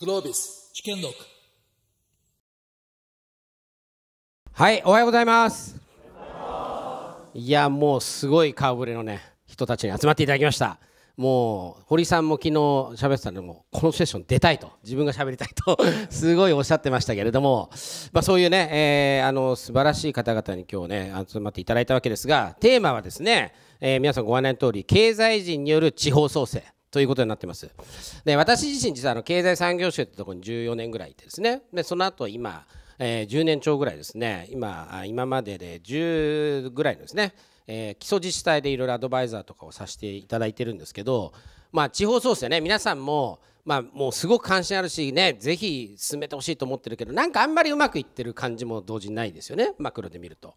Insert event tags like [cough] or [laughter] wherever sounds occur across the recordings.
グロービス、s c h はいおはようございますいやもうすごい顔ぶれのね人たちに集まっていただきましたもう堀さんも昨日喋ってたのもこのセッション出たいと自分が喋りたいと [laughs] すごいおっしゃってましたけれども、まあ、そういうね、えあの素晴らしい方々に今日ね集まっていただいたわけですがテーマはですね、え皆さんご案内の通り経済人による地方創生ということになってます。で私自身実はあの経済産業省ってとこに14年ぐらいいてですねでその後今、えー、10年超ぐらいですね今今までで10ぐらいのですね、えー、基礎自治体でいろいろアドバイザーとかをさせていただいてるんですけど、まあ、地方創生ね皆さんも、まあ、もうすごく関心あるしねぜひ進めてほしいと思ってるけどなんかあんまりうまくいってる感じも同時にないですよねマクロで見ると。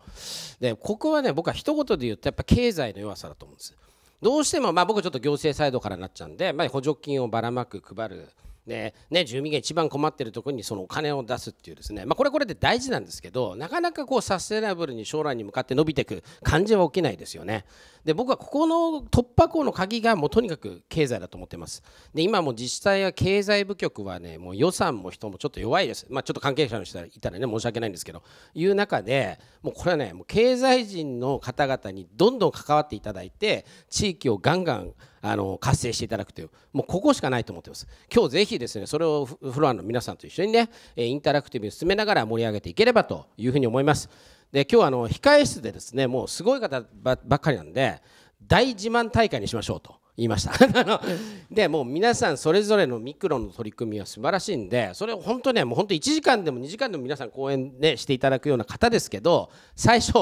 でここはね僕は一言で言うとやっぱ経済の弱さだと思うんです。どうしても、まあ、僕ちょっと行政サイドからなっちゃうんで、まあ、補助金をばらまく配る。でね、住民が一番困ってるところにそのお金を出すっていうですね、まあ、これこれで大事なんですけどなかなかこうサステナブルに将来に向かって伸びていく感じは起きないですよね。で僕はここの突破口の鍵がもうとにかく経済だと思ってますで今も自治体や経済部局はねもう予算も人もちょっと弱いですまあ、ちょっと関係者の人がいたらね申し訳ないんですけどいう中でもうこれはねもう経済人の方々にどんどん関わっていただいて地域をガンガンあの活性していただくというもうここしかないと思ってます今日ぜひですねそれをフロアの皆さんと一緒にねインタラクティブに進めながら盛り上げていければというふうに思いますで今日はあの控え室でですねもうすごい方ばっかりなんで大自慢大会にしましょうと言いました [laughs] でもう皆さんそれぞれのミクロの取り組みは素晴らしいんでそれを本当ねもう本当1時間でも2時間でも皆さん講演、ね、していただくような方ですけど最初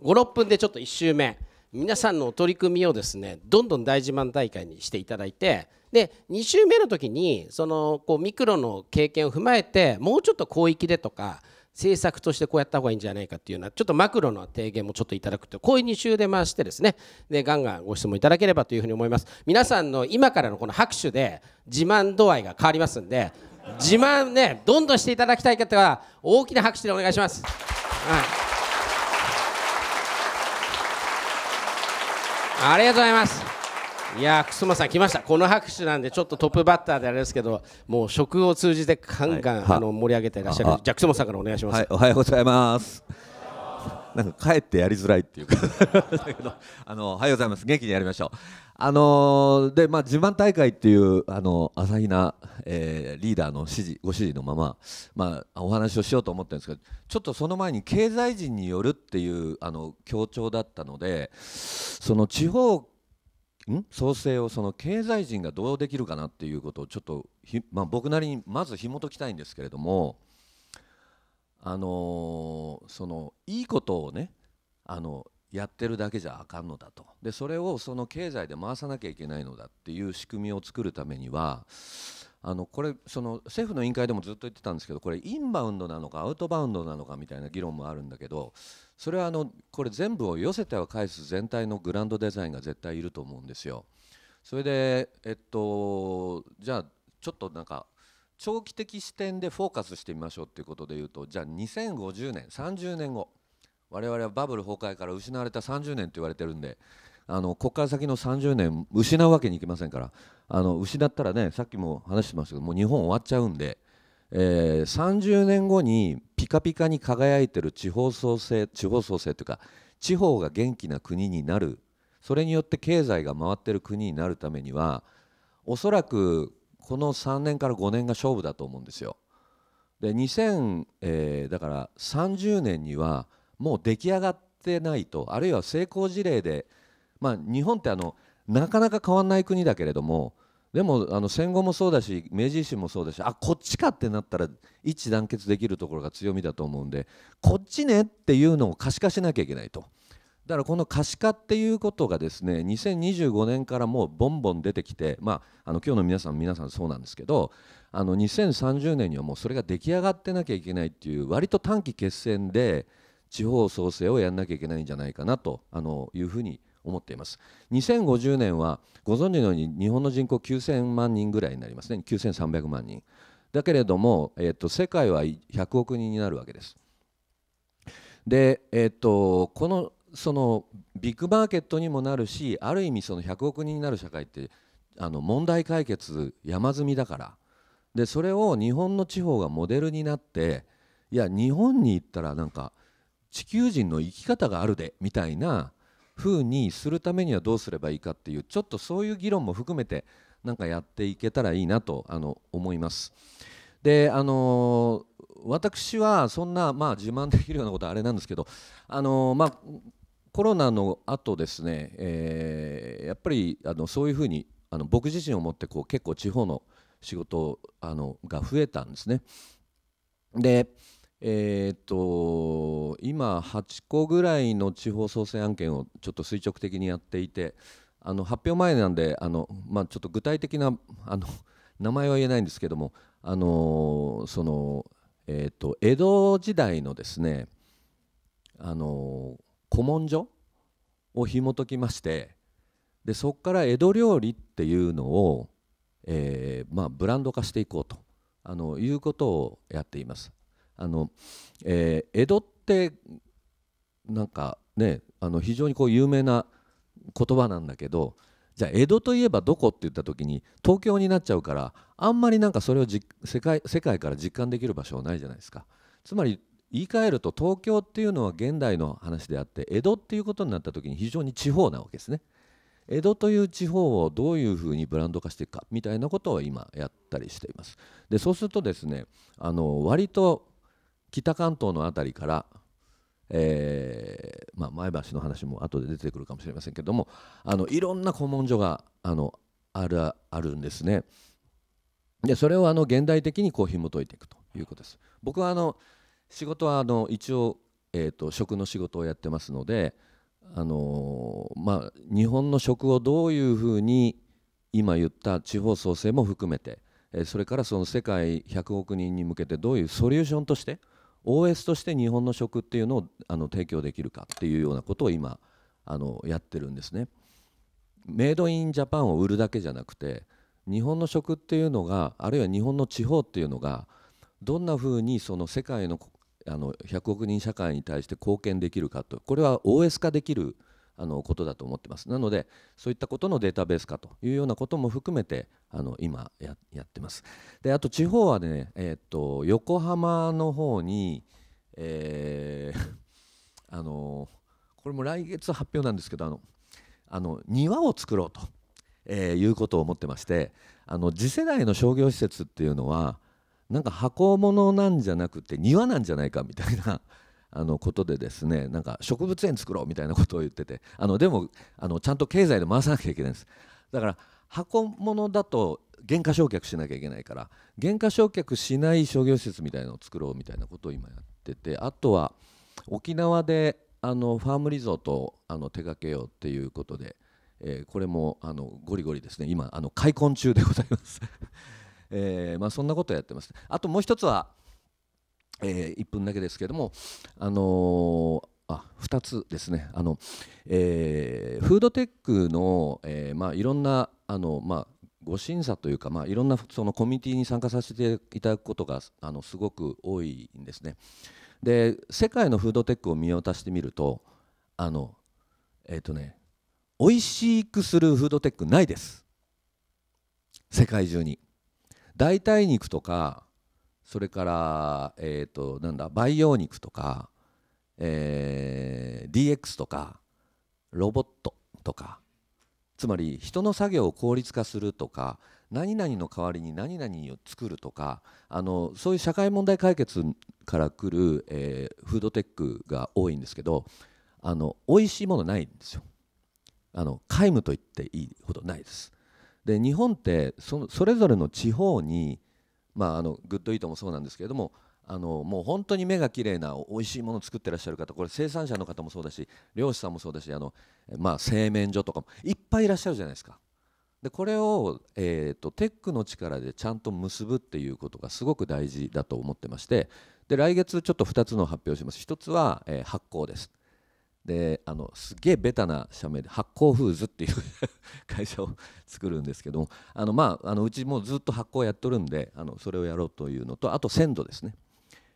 56分でちょっと1周目皆さんの取り組みをですねどんどん大自慢大会にしていただいてで2週目の時にそのこうミクロの経験を踏まえてもうちょっと広域でとか政策としてこうやった方がいいんじゃないかっていうようなちょっとマクロの提言もちょっといただくとこういう2週で回してですねでガンガンご質問いただければというふうに思います皆さんの今からのこの拍手で自慢度合いが変わりますんで自慢ねどんどんしていただきたい方は大きな拍手でお願いします。はいありがとうございます。いや楠本さん来ましたこの拍手なんでちょっとトップバッターであれですけどもう食を通じてガンガン、はい、あの盛り上げていらっしゃるじゃあ楠本さんからお願いします、はい、おはようございますなんか帰ってやりづらいっていうかだけどあのおはようございます元気にやりましょう [laughs] あのー、でまあ自慢大会っていうあの朝比奈、えー、リーダーの指示ご指示のまままあお話をしようと思ってるんですけどちょっとその前に経済人によるっていうあの強調だったのでその地方ん創生をその経済人がどうできるかなっていうことをちょっとまあ、僕なりにまず紐解きたいんですけれどもあのー、そのいいことをねあのやってるだけじゃあかんのだとでそれをその経済で回さなきゃいけないのだっていう仕組みを作るためにはあのこれその政府の委員会でもずっと言ってたんですけどこれインバウンドなのかアウトバウンドなのかみたいな議論もあるんだけどそれはあのこれ全部を寄せては返す全体のグランドデザインが絶対いると思うんですよ。それで、えっと、じゃあちょっとなんか長期的視点でフォーカスしてみましょうということでいうとじゃあ2050年30年後我々はバブル崩壊から失われた30年と言われてるんであのここから先の30年失うわけにいきませんからあの失ったらねさっきも話してましたけどもう日本終わっちゃうんでえー、30年後にピカピカに輝いてる地方創生地方創生というか地方が元気な国になるそれによって経済が回ってる国になるためにはおそらくこの3年から5年が勝負だと思うんですよ。で2000、えー、だから30年にはもう出来上がってないとあるいは成功事例で、まあ、日本ってあのなかなか変わらない国だけれどもでもあの戦後もそうだし明治維新もそうだしあこっちかってなったら一致団結できるところが強みだと思うんでこっちねっていうのを可視化しなきゃいけないとだからこの可視化っていうことがですね2025年からもうボンボン出てきてまああの今日の皆さん皆さんそうなんですけどあの2030年にはもうそれが出来上がってなきゃいけないっていう割と短期決戦で地方創生をやんなきゃいけないんじゃないかなとあのいうふうに思います。思っています2050年はご存知のように日本の人口9000万人ぐらいになりますね9300万人だけれども、えー、と世界は100億人になるわけですで、えー、とこのそのビッグマーケットにもなるしある意味その100億人になる社会ってあの問題解決山積みだからでそれを日本の地方がモデルになっていや日本に行ったらなんか地球人の生き方があるでみたいなふうにするためにはどうすればいいかっていうちょっとそういう議論も含めてなんかやっていけたらいいなとあの思います。であの私はそんな、まあ、自慢できるようなことはあれなんですけどあの、まあ、コロナの後ですね、えー、やっぱりあのそういうふうにあの僕自身をもってこう結構地方の仕事あのが増えたんですね。でえー、っと今8個ぐらいの地方創生案件をちょっと垂直的にやっていてあの発表前なんであの、まあ、ちょっと具体的なあの名前は言えないんですけどもあのその、えー、っと江戸時代のですねあの古文書を紐解きましてでそこから江戸料理っていうのを、えーまあ、ブランド化していこうとあのいうことをやっています。あの、えー、江戸ってなんかねあの非常にこう有名な言葉なんだけどじゃあ江戸といえばどこって言った時に東京になっちゃうからあんまりなんかそれをじ世界世界から実感できる場所はないじゃないですか。つまり言い換えると東京っていうのは現代の話であって江戸っていうことになった時に非常に地方なわけですね。江戸という地方をどういうふうにブランド化していくかみたいなことを今やったりしています。でそうするとですねあの割と北関東の辺りから、えーまあ、前橋の話も後で出てくるかもしれませんけどもあのいろんな古文書があのあるあるんですね。でそれをあの現代的にこう紐解いていくということです。僕はあの仕事はあの一応、えーと、食の仕事をやってますので、あのー、まあ、日本の食をどういうふうに今言った地方創生も含めて、えー、それからその世界100億人に向けてどういうソリューションとして、OS として日本の食っていうのをあの提供できるかっていうようなことを今あのやってるんですね。メイドインジャパンを売るだけじゃなくて日本の食っていうのがあるいは日本の地方っていうのがどんなふうにその世界のあの100億人社会に対して貢献できるかとこれは OS 化できるあのことだと思ってますなのでそういったことのデータベース化というようなことも含めてあの今やってますであと地方はね、えー、っと横浜の方に、えー、[laughs] あのこれも来月発表なんですけどあのあの庭を作ろうと、えー、いうことを思ってましてあの次世代の商業施設っていうのはなんか箱物なんじゃなくて庭なんじゃないかみたいなあのことでですねなんか植物園作ろうみたいなことを言っててあのでもあのちゃんと経済で回さなきゃいけないんですだから箱物だと減価償却しなきゃいけないから減価償却しない商業施設みたいのを作ろうみたいなことを今やっててあとは沖縄であのファームリゾートをあの手掛けようっていうことで、えー、これもあのゴリゴリですね今あの開墾中でございます [laughs] えー、まあ、そんなことをやってますあともう一つはえー、1分だけですけども、あのーあ2つですねあの、えー、フードテックの、えーまあ、いろんなあの、まあ、ご審査というか、まあ、いろんなそのコミュニティに参加させていただくことがあのすごく多いんですね。で世界のフードテックを見渡してみるとあのえっ、ー、とね美味しくするフードテックないです世界中に。代替肉とかそれから、えーと、なんだ培養肉とか、えー、DX とかロボットとかつまり人の作業を効率化するとか何々の代わりに何々を作るとかあのそういう社会問題解決からくる、えー、フードテックが多いんですけどあの美味しいものないんですよあの皆無と言っていいほどないですで日本ってそのそれぞれの地方にまあ、あのグッドイートもそうなんですけれどもあのもう本当に目が綺麗な美味しいものを作ってらっしゃる方これ生産者の方もそうだし漁師さんもそうだしあの、まあ、製麺所とかもいっぱいいらっしゃるじゃないですか。でこれを、えーと、テックの力でちゃんと結ぶっていうことがすごく大事だと思ってましてで来月ちょっと2つの発表します1つは、えー、発酵です。であのすげえベタな社名で発酵フーズっていう [laughs] 会社を作るんですけどもあの、まあ、あのうちもずっと発酵やっとるんであのそれをやろうというのとあと鮮度ですね、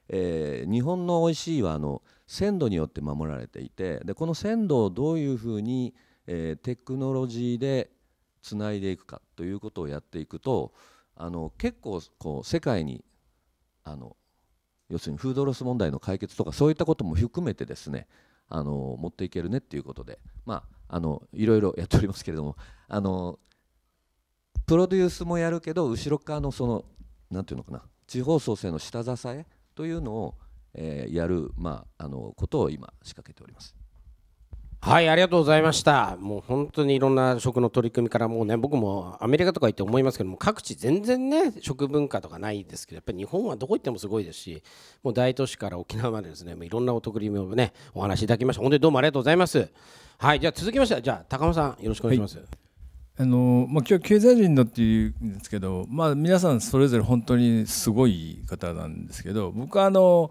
えー、日本の美味しいはあの鮮度によって守られていてでこの鮮度をどういうふうに、えー、テクノロジーでつないでいくかということをやっていくとあの結構こう世界にあの要するにフードロス問題の解決とかそういったことも含めてですねあの持っていけるねっていうことで、まあ、あのいろいろやっておりますけれどもあのプロデュースもやるけど後ろ側のその何て言うのかな地方創生の下支えというのを、えー、やる、まあ、あのことを今仕掛けております。はいありがとうございましたもう本当にいろんな食の取り組みからもうね僕もアメリカとか行って思いますけども各地全然ね食文化とかないですけどやっぱり日本はどこ行ってもすごいですしもう大都市から沖縄までですねもういろんなお得意をねお話しいただきました本当にどうもありがとうございますはいじゃあ続きましてじゃあ高間さんよろしくお願いします、はい、あのまあ、今日経済人だっていうんですけど、まあ、皆さんそれぞれ本当にすごい方なんですけど僕はあの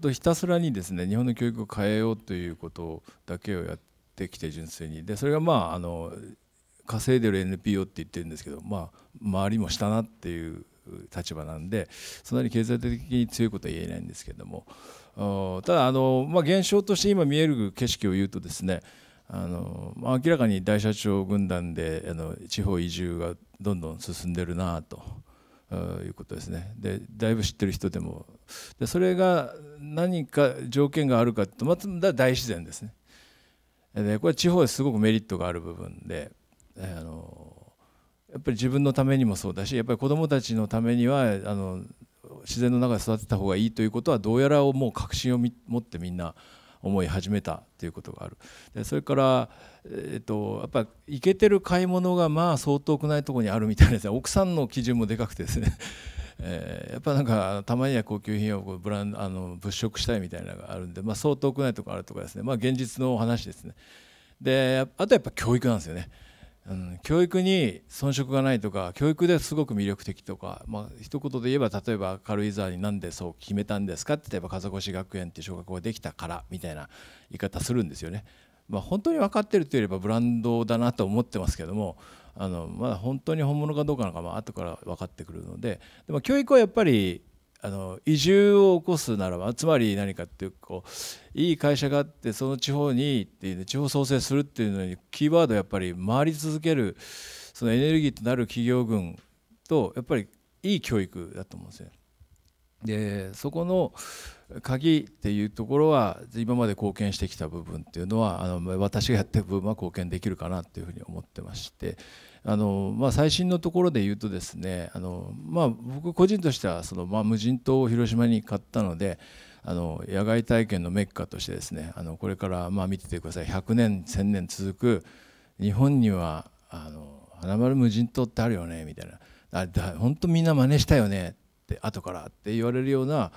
とひたすらにですね日本の教育を変えようということだけをやってきて純粋にでそれがまああの稼いでる NPO って言ってるんですけど、まあ、周りもしたなっていう立場なんでそんなに経済的に強いことは言えないんですけどもただあの、まあ、現象として今見える景色を言うとですねあの、まあ、明らかに大社長軍団であの地方移住がどんどん進んでるなと。いうことですねでだいぶ知ってる人でもでそれが何か条件があるかとまた大自然ですねでこれは地方ですごくメリットがある部分であのやっぱり自分のためにもそうだしやっぱり子どもたちのためにはあの自然の中で育てた方がいいということはどうやらもう確信を持ってみんな思い始めたということがあるでそれから、えっと、やっぱりいけてる買い物がまあそう遠くないとこにあるみたいなですね [laughs] 奥さんの基準もでかくてですね [laughs] えー、やっぱなんかたまには高級品をブランあの物色したいみたいなのがあるんで、まあ、そう遠くないとこあるとかですね、まあ、現実のお話ですねであとやっぱ教育なんですよね。うん、教育に遜色がないとか教育ですごく魅力的とか、まあ一言で言えば例えば軽井沢になんでそう決めたんですかって例えば風越学園って小学校ができたからみたいな言い方するんですよね。まあ、本当に分かってるといえばブランドだなと思ってますけどもあのまだ本当に本物かどうかなんかまあ後から分かってくるのででも教育はやっぱりあの移住を起こすならばつまり何かっていうこういい会社があってその地方にっていう、ね、地方創生するっていうのにキーワードやっぱり回り続けるそのエネルギーとなる企業群とやっぱりいい教育だと思うんですよ。でそこの鍵っていうところは今まで貢献してきた部分っていうのはあの私がやってる部分は貢献できるかなっていうふうに思ってましてあの、まあ、最新のところで言うとですねあの、まあ、僕個人としてはその、まあ、無人島を広島に買ったのであの野外体験のメッカとしてですねあのこれからまあ見ててください100年1000年続く日本にはあの花丸無人島ってあるよねみたいなあだ本当みんな真似したよねって後からって言われるような。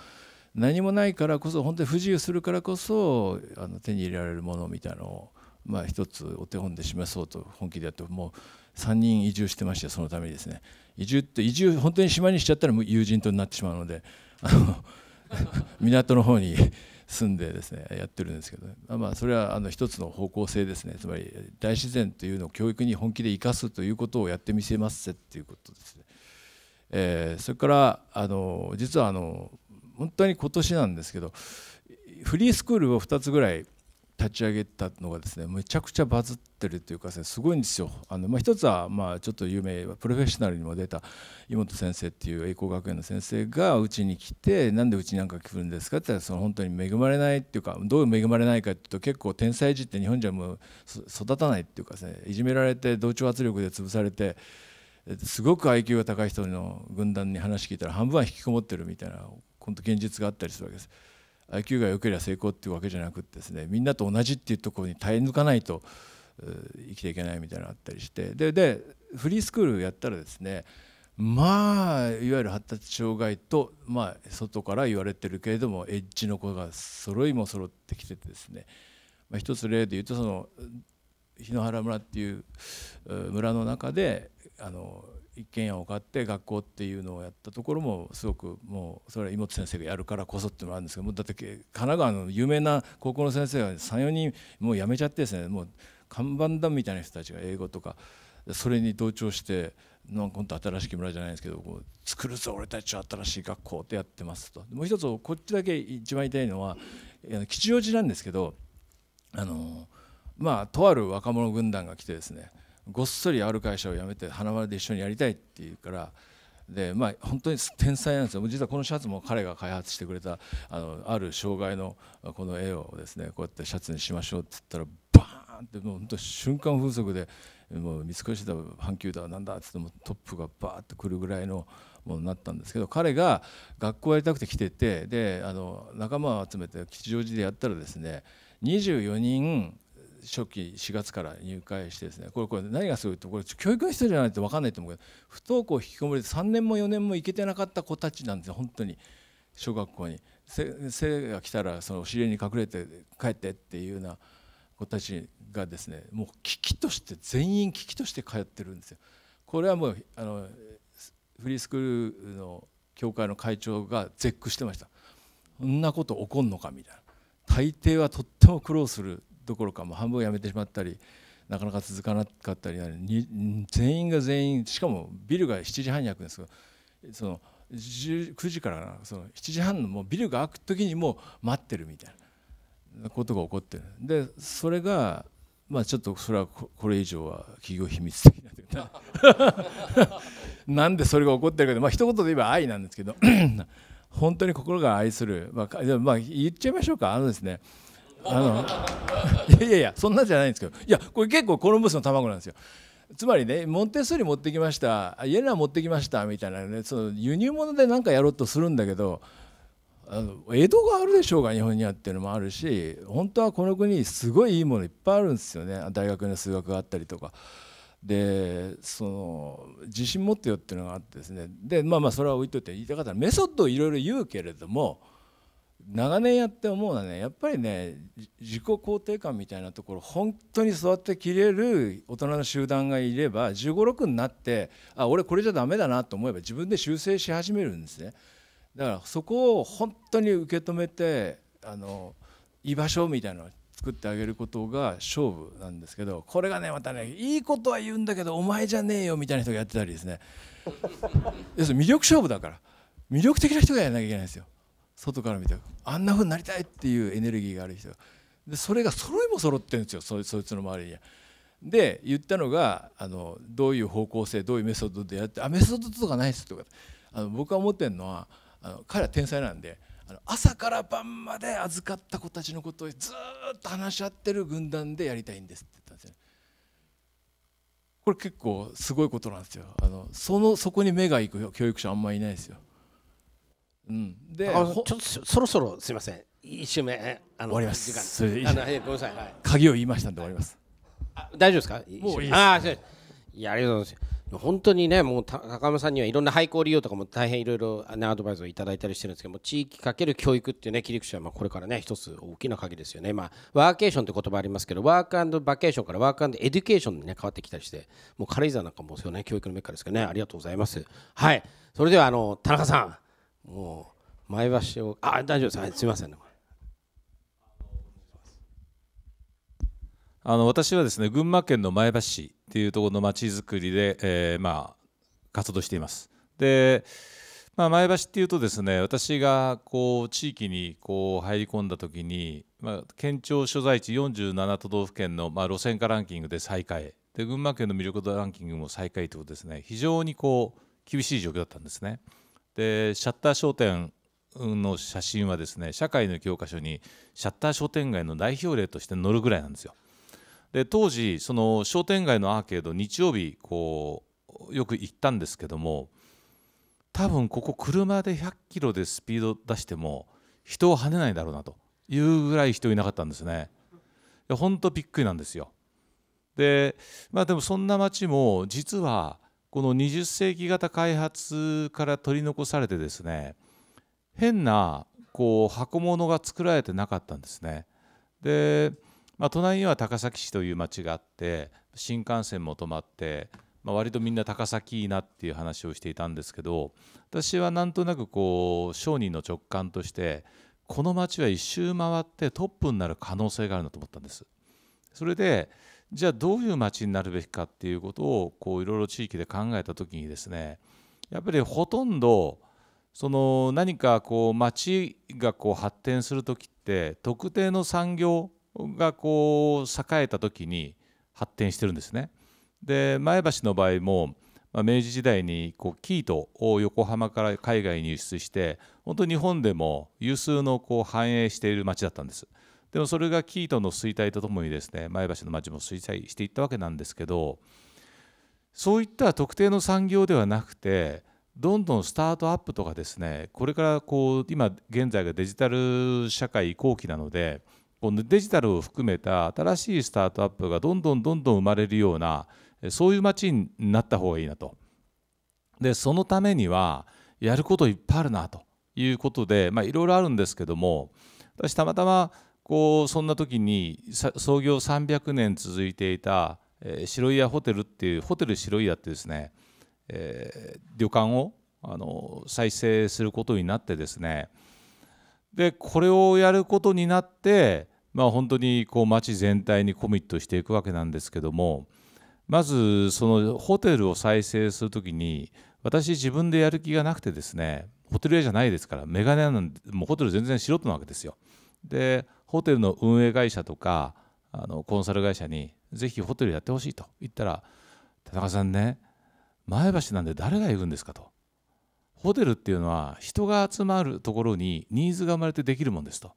何もないからこそ本当に不自由するからこそあの手に入れられるものみたいなのを、まあ、一つお手本で示そうと本気でやってもう3人移住してましてそのためにですね移住って移住本当に島にしちゃったら友人となってしまうのであの [laughs] 港の方に住んでですねやってるんですけど、ね、まあ、それはあの一つの方向性ですねつまり大自然というのを教育に本気で生かすということをやってみせますっていうことですね。えー、それからあの実はあの本当に今年なんですけどフリースクールを2つぐらい立ち上げたのがですねめちゃくちゃバズってるというかすごいんですよ。あのまあ、一つはまあちょっと有名プロフェッショナルにも出た井本先生っていう栄光学園の先生がうちに来て「なんでうちなんか来るんですか?」って言ったらその本当に恵まれないっていうかどう恵まれないかっていうと結構天才児って日本じゃもう育たないっていうかですねいじめられて同調圧力で潰されて。すごく IQ が高い人の軍団に話聞いたら半分は引きこもってるみたいな本当現実があったりするわけです。IQ が良ければ成功っていうわけじゃなくてですねみんなと同じっていうところに耐え抜かないと生きていけないみたいなのがあったりしてででフリースクールやったらですねまあいわゆる発達障害と、まあ、外から言われてるけれどもエッジの子が揃いも揃ってきててですね、まあ、一つ例で言うとその檜原村っていう村の中であの一軒家を買って学校っていうのをやったところもすごくもうそれは妹先生がやるからこそっていうのもあるんですけどもだって神奈川の有名な高校の先生が34人もう辞めちゃってですねもう看板団みたいな人たちが英語とかそれに同調してなんか本当新しき村じゃないですけどこう作るぞ俺たちは新しい学校ってやってますともう一つこっちだけ一番言いたいのは吉祥寺なんですけどあのまあとある若者軍団が来てですねごっそりある会社を辞めて花丸で一緒にやりたいっていうからでまあ本当に [laughs] 天才なんですよ実はこのシャツも彼が開発してくれたあのある障害のこの絵をですねこうやってシャツにしましょうって言ったらバーンってもう本当瞬間風速でもう見越くしてた阪急だなんだっつってもトップがバーってくるぐらいのものになったんですけど彼が学校やりたくて来ててであの仲間を集めて吉祥寺でやったらですね24人初期4月から入会してですねこれこれ何がすごいとこれ教育の人じゃないと分かんないと思うけど不登校引きこもりで3年も4年も行けてなかった子たちなんですよ本当に小学校に。先生が来たらそのお尻に隠れて帰ってっていうような子たちがですねもう危機として全員危機として通ってるんですよ。これはもうあのフリースクールの教会の会長が絶句してました。こんなこと起こんのかみたいな。大抵はとっても苦労するどころかも半分やめてしまったりなかなか続かなかったり全員が全員しかもビルが7時半に開くんですけどその9時からその7時半のもうビルが開く時にもう待ってるみたいなことが起こってるでそれがまあちょっとそれはこれ以上は企業秘密的な [laughs] なんでそれが起こってるかでまあ一言で言えば愛なんですけど [clears throat] 本当に心が愛する、まあ言っちゃいましょうかあのですねあの [laughs] いやいやそんなじゃないんですけどいやこれ結構コロンブスの卵なんですよ。つまりねモンテッソリ持ってきましたイエラ持ってきましたみたいなねその輸入物で何かやろうとするんだけどあの江戸があるでしょうが日本にはっていうのもあるし本当はこの国すごいいいものいっぱいあるんですよね大学の数学があったりとか。でその自信持ってよっていうのがあってですねでまあまあそれは置いといて言いたかったらメソッドをいろいろ言うけれども。長年やって思うのはねやっぱりね自己肯定感みたいなところ本当に育ってきれる大人の集団がいれば1 5 6になってあ俺これじゃダメだなと思えば自分で修正し始めるんですねだからそこを本当に受け止めてあの居場所みたいなのを作ってあげることが勝負なんですけどこれがねまたねいいことは言うんだけどお前じゃねえよみたいな人がやってたりですね要するに魅力勝負だから魅力的な人がやらなきゃいけないんですよ外から見てあんなふうになりたいっていうエネルギーがある人でそれが揃いも揃ってるんですよそそいつの周りには。で言ったのがあのどういう方向性どういうメソッドでやってあメソッドとかないですとかあの僕は思ってるのはあの彼は天才なんであの朝から晩まで預かった子たちのことをずっと話し合ってる軍団でやりたいんですって言ったんですよ、これ結構すごいことなんですよあのそのそこに目が行く教育者あんまりいないですようん、でちょっとそろそろすみません一周目あの終わりますごめんなさい、鍵を言いましたんで終わります、大丈夫ですかもういいですいやありがとうございます本当にねもう高山さんにはいろんな廃校利用とかも大変いろいろねアドバイスをいただいたりしてるんですけども地域かける教育っていうね切り口はまあこれからね一つ大きな鍵ですよねまあワーケーションって言葉ありますけどワークバケーションからワークエデュケーションにね変わってきたりしてもう軽井沢なんかもそうね教育のメッカですけどねありがとうございますはいそれではあの田中さんもう前橋をあ大丈夫ですはいすみません、ね、あの私はですね群馬県の前橋市っていうところのまちづくりで、えー、まあ活動しています。でまあ、前橋っていうとですね私がこう地域にこう入り込んだ時に、まあ、県庁所在地47都道府県の、まあ、路線化ランキングで最下位で群馬県の魅力度ランキングも最下位ということですね非常にこう厳しい状況だったんですね。でシャッター商店の写真はですね社会の教科書にシャッター商店街の代表例として載るぐらいなんですよ。で当時その商店街のアーケード日曜日こうよく行ったんですけども多分ここ車で100キロでスピード出しても人を跳ねないだろうなというぐらい人いなかったんですね。本当びっくりなんですよ。でまあでもそんな街も実はこの20世紀型開発から取り残されてですね変なこう箱物が作られてなかったんですね。で、まあ、隣には高崎市という町があって新幹線も止まって、まあ、割とみんな高崎いいなっていう話をしていたんですけど私はなんとなくこう商人の直感としてこの町は一周回ってトップになる可能性があるなと思ったんです。それでじゃあどういう街になるべきかっていうことをこういろいろ地域で考えた時にですねやっぱりほとんどその何かこう町がこう発展する時って特定の産業がこう栄えた時に発展してるんですね。で前橋の場合も、まあ、明治時代にこう生糸を横浜から海外に輸出して本当日本でも有数のこう繁栄している町だったんです。でもそれがキートの衰退とともにですね前橋の町も衰退していったわけなんですけどそういった特定の産業ではなくてどんどんスタートアップとかですねこれからこう今現在がデジタル社会移行期なのでこのデジタルを含めた新しいスタートアップがどんどんどんどん生まれるようなそういう町になった方がいいなと。でそのためにはやることいっぱいあるなということでいろいろあるんですけども私たまたまこうそんな時に創業300年続いていた、えー、白岩ホテルっていうホテル白岩ってですね、えー、旅館をあの再生することになってですねでこれをやることになって、まあ、本当にこう町全体にコミットしていくわけなんですけどもまずそのホテルを再生する時に私自分でやる気がなくてですねホテル屋じゃないですからメガネなんもうホテル全然素人なわけですよ。でホテルの運営会社とかあのコンサル会社にぜひホテルやってほしいと言ったら田中さんね前橋なんで誰が行くんですかとホテルっていうのは人が集まるところにニーズが生まれてできるもんですと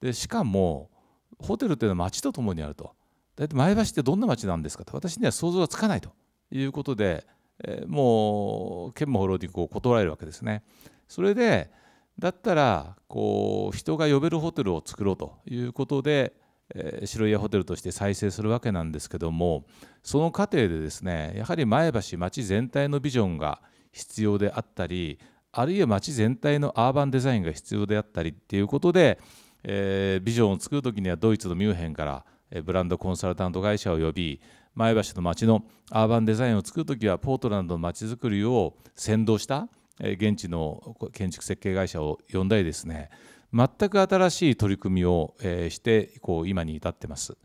でしかもホテルっていうのは街とともにあると大体前橋ってどんな街なんですかと私には想像がつかないということで、えー、もう県もほろにこう断られるわけですねそれでだったらこう人が呼べるホテルを作ろうということで、えー、白家ホテルとして再生するわけなんですけどもその過程でですねやはり前橋町全体のビジョンが必要であったりあるいは町全体のアーバンデザインが必要であったりっていうことで、えー、ビジョンを作る時にはドイツのミュンヘンからブランドコンサルタント会社を呼び前橋の町のアーバンデザインを作る時はポートランドの町づくりを先導した現地の建築設計会社を呼んだりですね全く新しい取り組みをしてこう今に至ってます。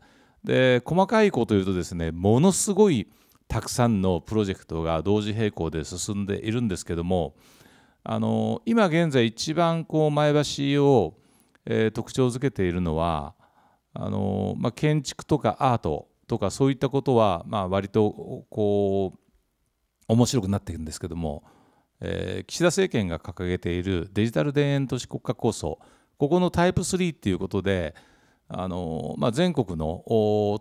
で細かいこと言うとですねものすごいたくさんのプロジェクトが同時並行で進んでいるんですけどもあの今現在一番こう前橋を、え特徴づけているのはあの、まあ、建築とかアートとかそういったことは、まあ、割とこう面白くなっているんですけどもえー、岸田政権が掲げているデジタル田園都市国家構想ここのタイプ3っていうことであの、まあ、全国の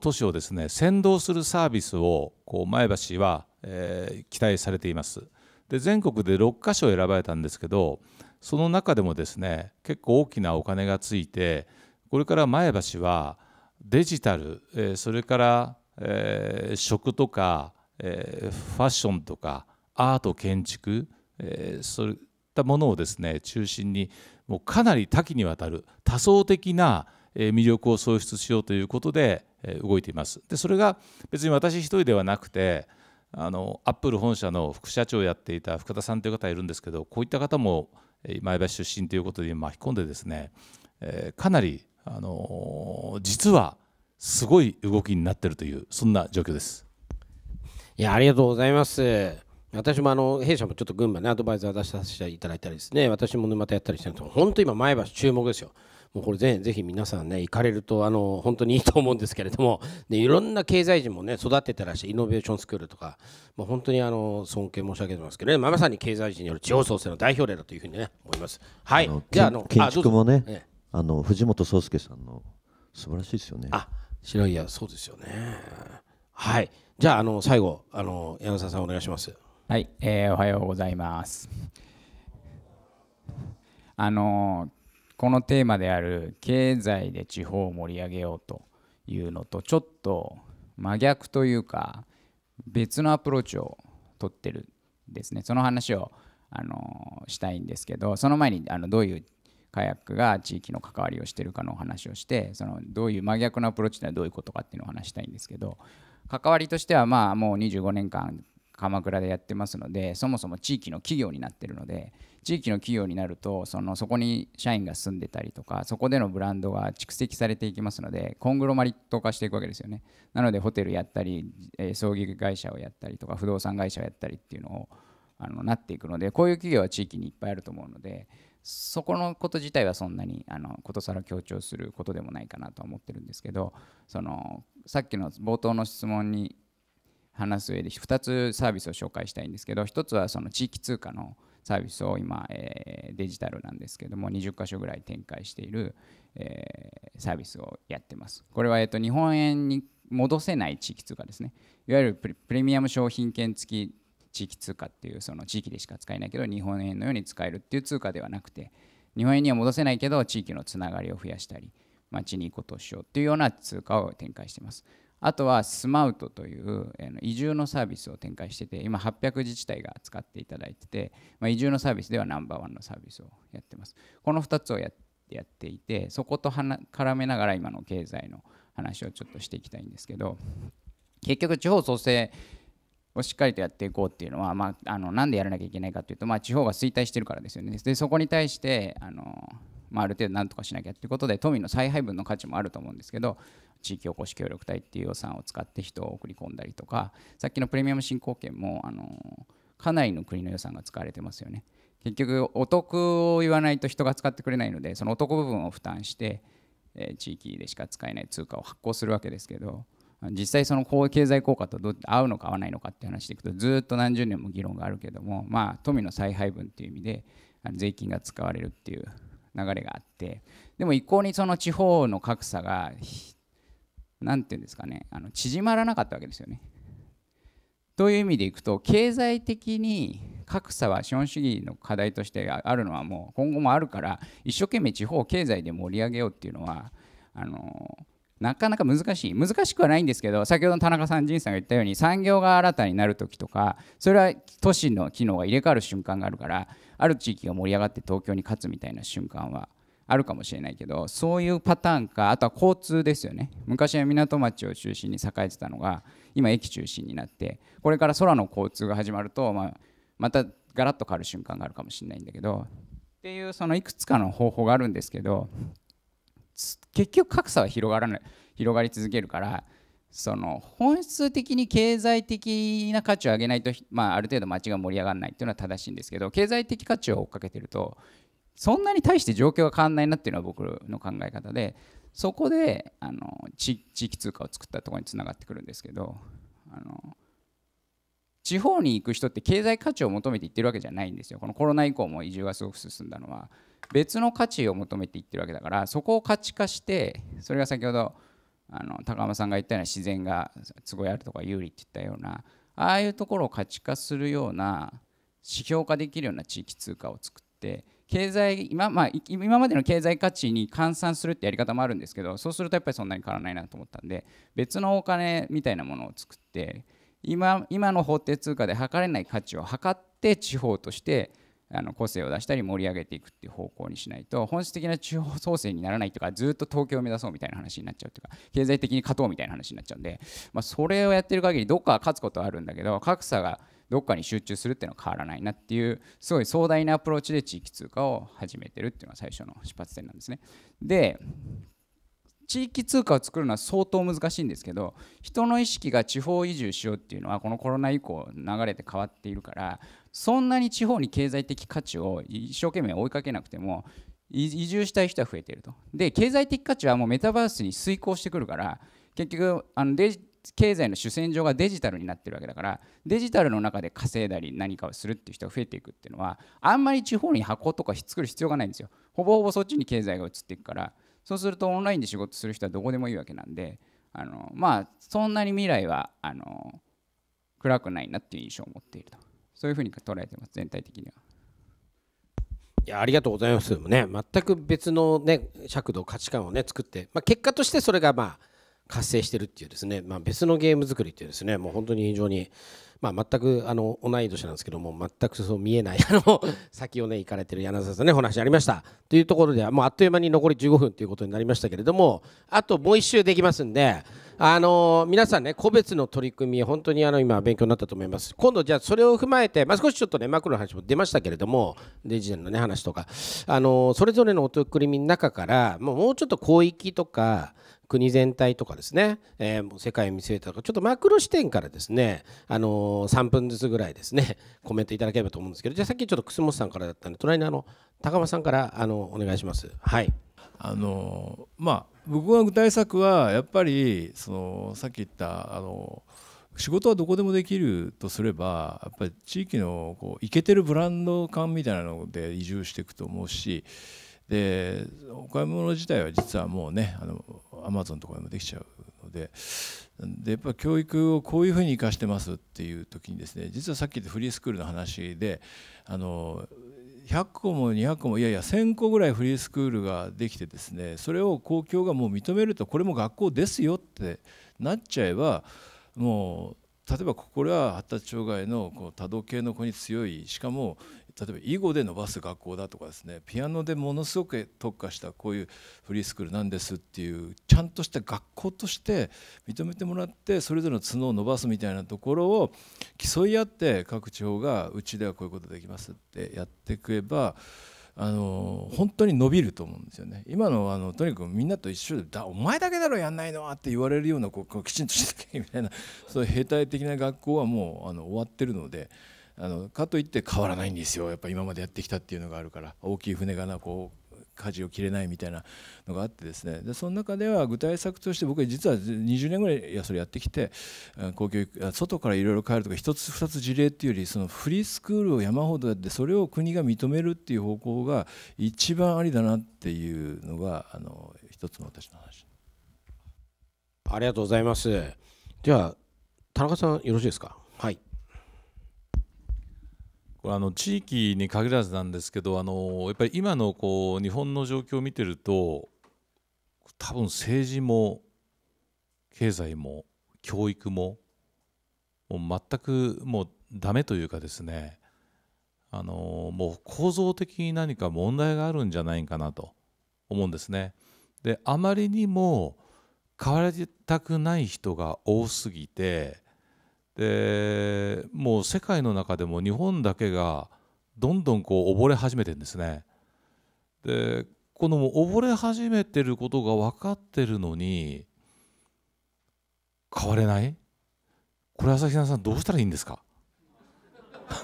都市をですね先導するサービスをこう前橋は、えー、期待されています。で全国で6か所選ばれたんですけどその中でもですね結構大きなお金がついてこれから前橋はデジタル、えー、それから、えー、食とか、えー、ファッションとかアート建築えー、そういったものをですね中心にもうかなり多岐にわたる多層的な魅力を創出しようということで動いています。でそれが別に私一人ではなくてあのアップル本社の副社長をやっていた深田さんという方がいるんですけどこういった方も前橋出身ということで巻き込んでですね、えー、かなりあの実はすごい動きになっているというそんな状況です。いやありがとうございます。私もあの弊社もちょっと群馬ねアドバイザー出させていただいたりですね私も沼田やったりしてると本当今前橋注目ですよもうこれぜぜひ皆さんね行かれるとあの本当にいいと思うんですけれどもでいろんな経済人もね育ってたらしいイノベーションスクールとか、まあ、本当にあの尊敬申し上げてますけどね、まさに経済人による地方創生の代表例だというふうにね思いますはいじゃあの建築もね、あの藤本壮介さんの素晴らしいですよねあ白いやそうですよねはいじゃああの最後あの柳沢さんお願いしますはい、えー、おはようございます。あのこのテーマである経済で地方を盛り上げようというのとちょっと真逆というか別のアプローチをとってるんですね。その話をあのしたいんですけど、その前にあのどういうカヤックが地域の関わりをしてるかのお話をしてそのどういう真逆のアプローチというのはどういうことかっていうのを話したいんですけど関わりとしてはまあもう25年間鎌倉でやってますのでそもそも地域の企業になってるので地域の企業になるとそのそこに社員が住んでたりとかそこでのブランドが蓄積されていきますのでコングロマリット化していくわけですよねなのでホテルやったり、え葬儀会社をやったりとか不動産会社をやったりっていうのをあのなっていくのでこういう企業は地域にいっぱいあると思うのでそこのこと自体はそんなにあのことさら強調することでもないかなと思ってるんですけどそのさっきの冒頭の質問に話す上で2つサービスを紹介したいんですけど1つはその地域通貨のサービスを今、えデジタルなんですけども20か所ぐらい展開している、えサービスをやってます。これは、えっと日本円に戻せない地域通貨ですねいわゆるプレミアム商品券付き地域通貨っていうその地域でしか使えないけど日本円のように使えるっていう通貨ではなくて日本円には戻せないけど地域のつながりを増やしたり街に行くことをしようっていうような通貨を展開しています。あとはスマウトという移住のサービスを展開してて今800自治体が使っていただいてて、まあ、移住のサービスではナンバーワンのサービスをやってますこの2つをやっていてそこと絡めながら今の経済の話をちょっとしていきたいんですけど結局地方創生をしっかりとやっていこうっていうのは、まあ、あのなんでやらなきゃいけないかというと、まあ、地方が衰退してるからですよねでそこに対してあの、まあ、ある程度なんとかしなきゃっていうことで富の再配分の価値もあると思うんですけど地域おこし協力隊っていう予算を使って人を送り込んだりとかさっきのプレミアム振興券もあのかなりの国の予算が使われてますよね結局お得を言わないと人が使ってくれないのでそのお得部分を負担して、え地域でしか使えない通貨を発行するわけですけど実際その経済効果とど合うのか合わないのかって話でいくとずっと何十年も議論があるけどもまあ富の再配分っていう意味で税金が使われるっていう流れがあってでも一向にその地方の格差が何て言うんですかねあの縮まらなかったわけですよね。という意味でいくと経済的に格差は資本主義の課題としてあるのはもう今後もあるから一生懸命地方経済で盛り上げようっていうのはあのなかなか難しい難しくはないんですけど先ほど田中さん仁さんが言ったように産業が新たになる時とかそれは都市の機能が入れ替わる瞬間があるからある地域が盛り上がって東京に勝つみたいな瞬間はあるかもしれないけどそういうパターンかあとは交通ですよね昔は港町を中心に栄えてたのが今駅中心になってこれから空の交通が始まると、まあ、またガラッと変わる瞬間があるかもしれないんだけどっていうそのいくつかの方法があるんですけど結局格差は広がらない広がり続けるからその本質的に経済的な価値を上げないと、まあ、ある程度街が盛り上がらないっていうのは正しいんですけど経済的価値を追っかけてるとそんなに対して状況が変わんないなっていうのは僕の考え方でそこであの地域通貨を作ったところにつながってくるんですけどあの地方に行く人って経済価値を求めて行ってるわけじゃないんですよこのコロナ以降も移住がすごく進んだのは別の価値を求めて行ってるわけだからそこを価値化してそれが先ほどあの高浜さんが言ったような自然が都合あるとか有利って言ったようなああいうところを価値化するような指標化できるような地域通貨を作って経済今,、まあ、今までの経済価値に換算するってやり方もあるんですけどそうするとやっぱりそんなに変わらないなと思ったんで別のお金みたいなものを作って今今の法定通貨で測れない価値を測って地方としてあの個性を出したり盛り上げていくっていう方向にしないと本質的な地方創生にならないとかずっと東京を目指そうみたいな話になっちゃうというか経済的に勝とうみたいな話になっちゃうんで、まあ、それをやってる限りどっか勝つことはあるんだけど格差がどっかに集中するっていうのは変わらないなっていうすごい壮大なアプローチで地域通貨を始めてるっていうのが最初の出発点なんですね。で地域通貨を作るのは相当難しいんですけど人の意識が地方移住しようっていうのはこのコロナ以降流れて変わっているからそんなに地方に経済的価値を一生懸命追いかけなくても移住したい人は増えているとで経済的価値はもうメタバースに遂行してくるから結局あのデジ経済の主戦場がデジタルになってるわけだからデジタルの中で稼いだり何かをするっていう人が増えていくっていうのはあんまり地方に箱とか作る必要がないんですよほぼほぼそっちに経済が移っていくからそうするとオンラインで仕事する人はどこでもいいわけなんであのまあそんなに未来はあの暗くないなっていう印象を持っているとそういうふうに捉えてます全体的には。いやありがとうございますね全く別のね尺度価値観をね作って、まあ、結果としてそれがまあ活性してるっていうですね、まあ、別のゲーム作りっていうですねもう本当に非常に、まあ、全くあの同い年なんですけども全くそう見えないあの [laughs] 先をね行かれてる柳澤さんねお話ありましたというところではもうあっという間に残り15分ということになりましたけれどもあともう1周できますんで。あの皆さんね個別の取り組み本当にあの今勉強になったと思います今度じゃあそれを踏まえて、まあ、少しちょっとねマクロの話も出ましたけれどもデジタルのね話とかあのそれぞれのお取り組みの中からもうもうちょっと広域とか国全体とかですね、えー、世界を見据えたとかちょっとマクロ視点からですね、あのー、3分ずつぐらいですね [laughs] コメントいただければと思うんですけどじゃあさっきちょっと楠本さんからだったんで隣のあの高間さんからあのお願いします。はいあのまあ、僕が具体策はやっぱりそのさっき言ったあの仕事はどこでもできるとすればやっぱり地域のこうイケてるブランド感みたいなので移住していくと思うしでお買い物自体は実はもうねあのアマゾンとかでもできちゃうのででやっぱ教育をこういうふうに生かしてますっていう時にですね実はさっき言ったフリースクールの話であの100個も200個もいやいや1,000個ぐらいフリースクールができてですねそれを公共がもう認めるとこれも学校ですよってなっちゃえばもう例えばこれは発達障害のこう多動系の子に強いしかも例えば囲碁で伸ばす学校だとかですねピアノでものすごく特化したこういうフリースクールなんですっていうちゃんとした学校として認めてもらってそれぞれの角を伸ばすみたいなところを競い合って各地方がうちではこういうことできますってやっていけばあの本当に伸びると思うんですよね今のあのとにかくみんなと一緒でだ「お前だけだろやんないのは」って言われるようなこうきちんとしてみたいなそういう兵隊的な学校はもうあの終わってるので。あのかといって変わらないんですよやっぱ今までやってきたっていうのがあるから大きい船がなこう舵を切れないみたいなのがあってですねでその中では具体策として僕は実は20年ぐらいいやそれやってきて公共外からいろいろ変えるとか一つ二つ事例っていうよりそのフリースクールを山ほどやってそれを国が認めるっていう方向が一番ありだなっていうのがあの一つの私の話ありがとうございますじゃあ田中さんよろしいですかはいこれあの地域に限らずなんですけどあのやっぱり今のこう日本の状況を見てると多分政治も経済も教育ももう全くもうダメというかですねあのもう構造的に何か問題があるんじゃないかなと思うんですね。であまりにも変わりたくない人が多すぎてでもう世界の中でも日本だけがどんどんこう溺れ始めてるんですね。でこの溺れ始めてることが分かってるのに変われないこれ朝日奈さんどうしたらいいんですか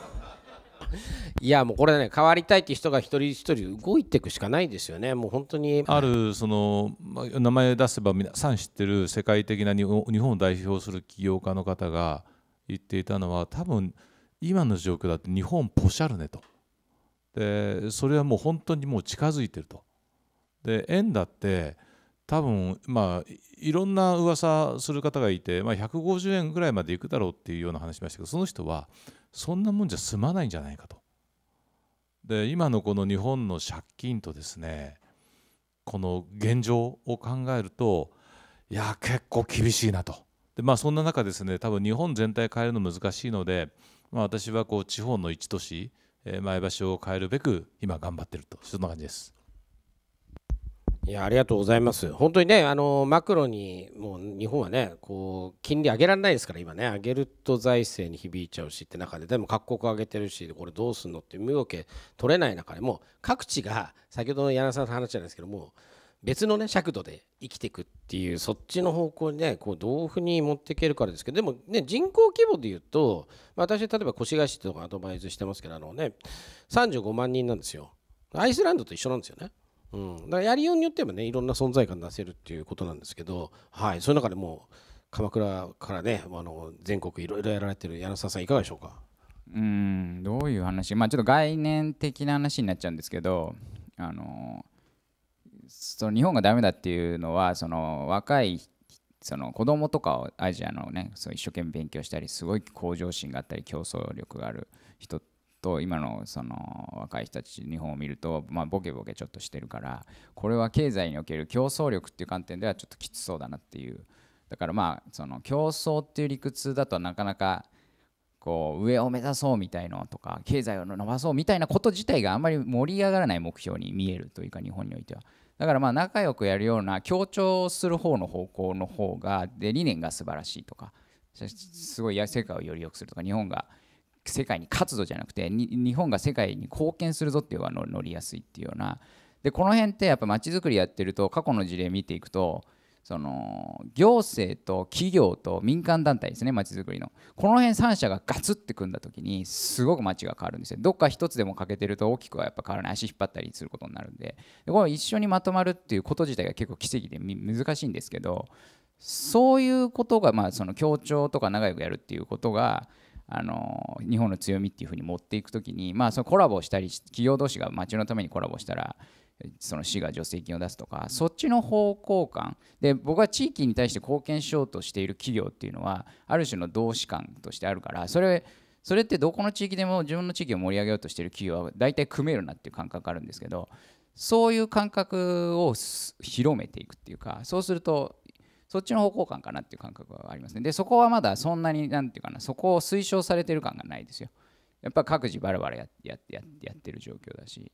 [laughs] いやもうこれね変わりたいって人が一人一人動いていくしかないですよねもう本当にあるその名前出せば皆さん知ってる世界的な日本を代表する起業家の方が言っていたのは多分今の状況だって日本ポシャルねとでそれはもう本当にもう近づいてるとで円だって多分まあいろんな噂する方がいて、まあ、150円ぐらいまでいくだろうっていうような話しましたけどその人はそんなもんじゃ済まないんじゃないかとで今のこの日本の借金とですねこの現状を考えるといや結構厳しいなとでまあ、そんな中ですね多分日本全体変えるの難しいので、まあ、私はこう地方の一都市、えー、前橋を変えるべく今頑張ってるとそんな感じです。いやありがとうございます。本当にねあのマクロにもう日本はねこう金利上げられないですから今ね上げると財政に響いちゃうしって中ででも各国上げてるしこれどうすんのって身動け取れない中でも各地が先ほどの柳さんの話じゃないですけどもう別のね尺度で生きていくっていうそっちの方向にねこうどうに持っていけるからですけどでもね人口規模でいうと、まあ、私例えば越谷市とかアドバイスしてますけどあのね35万人なんですよアイスランドと一緒なんですよね。うん、だからやりようによってもねいろんな存在感出せるっていうことなんですけどはいその中でもう鎌倉からねあの全国いろいろやられてる柳澤さんいかがでしょうかうんどういう話まあちょっと概念的な話になっちゃうんですけどあのその日本がダメだっていうのはその若いその子供とかをアジアのねそう一生懸命勉強したりすごい向上心があったり競争力がある人と今のその若い人たち日本を見るとまあボケボケちょっとしてるからこれは経済における競争力っていう観点ではちょっときつそうだなっていうだからまあその競争っていう理屈だとなかなかこう上を目指そうみたいのとか経済を伸ばそうみたいなこと自体があんまり盛り上がらない目標に見えるというか日本においてはだからまあ仲良くやるような協調する方の方向の方がで理念が素晴らしいとかすごい世界をより良くするとか日本が世界に活動じゃなくて日本が世界に貢献するぞっていうのが乗りやすいっていうようなでこの辺ってやっぱ街づくりやってると過去の事例見ていくとその行政と企業と民間団体ですねまちづくりのこの辺3社がガツって組んだ時にすごく街が変わるんですよどっか1つでも欠けてると大きくはやっぱ変わらない足引っ張ったりすることになるんででこれ一緒にまとまるっていうこと自体が結構奇跡で難しいんですけどそういうことがまあその協調とか仲良くやるっていうことがあの日本の強みっていうふうに持っていく時にまあそのコラボしたり企業同士が街のためにコラボしたらその市が助成金を出すとかそっちの方向感で僕は地域に対して貢献しようとしている企業っていうのはある種の同志感としてあるからそれそれってどこの地域でも自分の地域を盛り上げようとしている企業は大体組めるなっていう感覚があるんですけどそういう感覚を広めていくっていうかそうするとそっちの方向感かなっていう感覚はありますねでそこはまだそんなに何て言うかなそこを推奨されてる感がないですよやっぱ各自バラバラやってやってやってる状況だし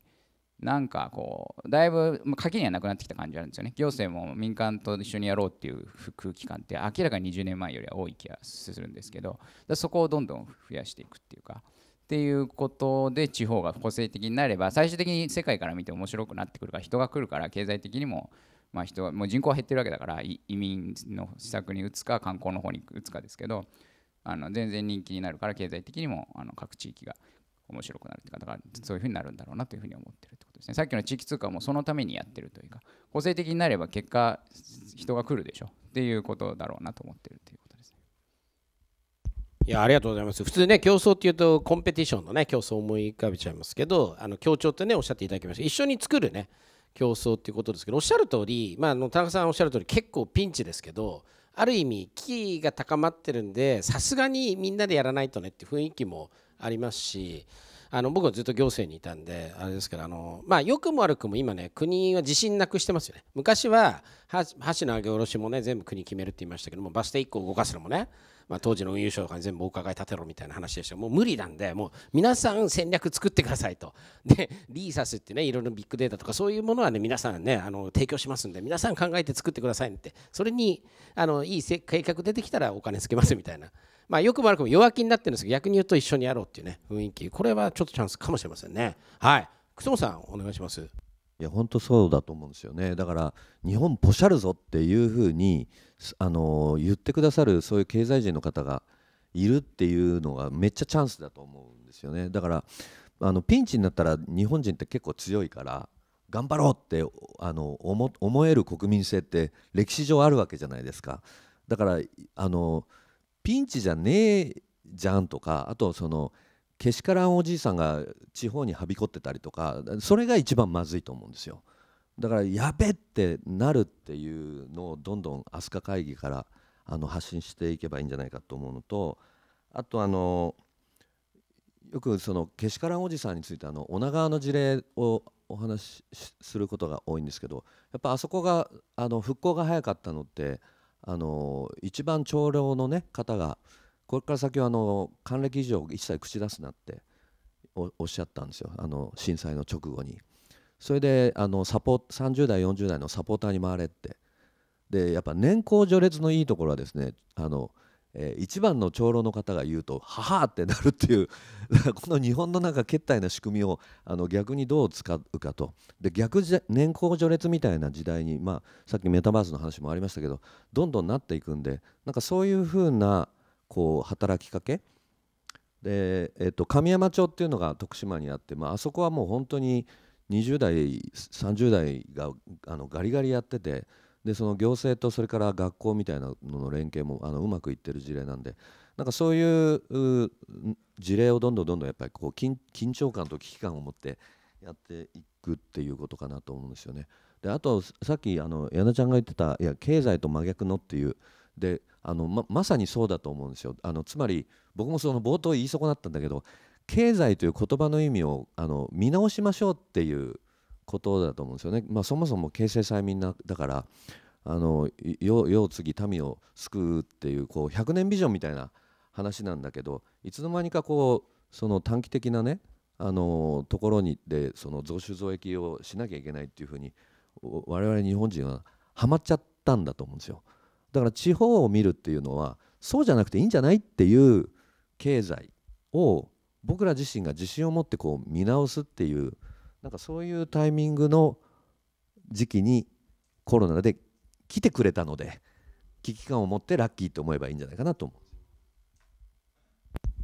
なんかこうだいぶ鍵にはなくなってきた感じあるんですよね行政も民間と一緒にやろうっていう空気感って明らかに20年前よりは多い気がするんですけどそこをどんどん増やしていくっていうかっていうことで地方が個性的になれば最終的に世界から見て面白くなってくるから人が来るから経済的にもまあ、人はもう人口は減ってるわけだから移民の施策に打つか観光の方に打つかですけどあの全然人気になるから経済的にもあの各地域が面白くなるというかだからそういうふうになるんだろうなというふうに思っているってことですねさっきの地域通貨もそのためにやってるというか個性的になれば結果人が来るでしょうっていうことだろうなと思ってるということですいやありがとうございます普通ね競争っていうとコンペティションのね競争を思い浮かべちゃいますけどあの協調ってねおっしゃっていただきました一緒に作るね競争っていうことですけどおっしゃる通りまあ田中さんおっしゃる通り結構ピンチですけどある意味危機が高まってるんでさすがにみんなでやらないとねって雰囲気もありますしあの僕はずっと行政にいたんであれですけどあのまあ良くも悪くも今ね国は自信なくしてますよね昔は箸の上げ下ろしもね全部国決めるって言いましたけどもバス停1個動かすのもねまあ、当時の運輸省とかに全部お伺い立てろみたいな話でしたもう無理なんでもう皆さん戦略作ってくださいとでリーサスってねいろいろビッグデータとかそういうものはね皆さんねあの提供しますんで皆さん考えて作ってくださいってそれにあのいい計画出てきたらお金つけますみたいなまあ、よくも悪くも弱気になってるんですけど逆に言うと一緒にやろうっていうね雰囲気これはちょっとチャンスかもしれませんねはい楠本さんお願いしますいや本当そうだと思うんですよねだから日本ポシャるぞっていうふうに、あの言ってくださるそういう経済人の方がいるっていうのがめっちゃチャンスだと思うんですよねだからあのピンチになったら日本人って結構強いから頑張ろうってあの思える国民性って歴史上あるわけじゃないですかだからあのピンチじゃねえじゃんとかあとそのけしからんおじいさんが地方にはびこってたりとかそれが一番まずいと思うんですよだからやべってなるっていうのをどんどん飛鳥会議からあの発信していけばいいんじゃないかと思うのとあとあのよくそのけしからんおじさんについてあの女川の事例をお話しすることが多いんですけどやっぱあそこがあの復興が早かったのってあの一番長老の、ね、方がこれから先はあの還暦以上一切口出すなっておっしゃったんですよあの震災の直後に。それであのサポ30代40代のサポーターに回れってでやっぱ年功序列のいいところはですねあのえー、一番の長老の方が言うと「はは」ってなるっていう [laughs] この日本の中決体な仕組みをあの逆にどう使うかとで逆年功序列みたいな時代に、まあ、さっきメタバースの話もありましたけどどんどんなっていくんでなんかそういうふうなこう働きかけで、えー、と神山町っていうのが徳島にあって、まあ、あそこはもう本当に20代30代があのガリガリやってて。でその行政とそれから学校みたいなのの連携もあのうまくいってる事例なんでなんかそういう事例をどんどんどんどんやっぱりこう緊張感と危機感を持ってやっていくっていうことかなと思うんですよね。であとさっきあの矢野ちゃんが言ってたいや経済と真逆のっていうであのままさにそうだと思うんですよ。あのつまり僕もその冒頭言い損なったんだけど経済という言葉の意味をあの見直しましょうっていうことだと思うんですよね。まあ、そもそも形成催眠なだからあの世継ぎ民を救うっていうこう100年ビジョンみたいな話なんだけどいつの間にかこうその短期的なねあのところにでその増収増益をしなきゃいけないっていうふうに我々日本人はハマっちゃったんだと思うんですよ。だから地方を見るっていうのはそうじゃなくていいんじゃないっていう経済を僕ら自身が自信を持ってこう見直すっていうなんかそういうタイミングの時期にコロナで来てくれたので危機感を持ってラッキーと思えばいいんじゃないかなと思う。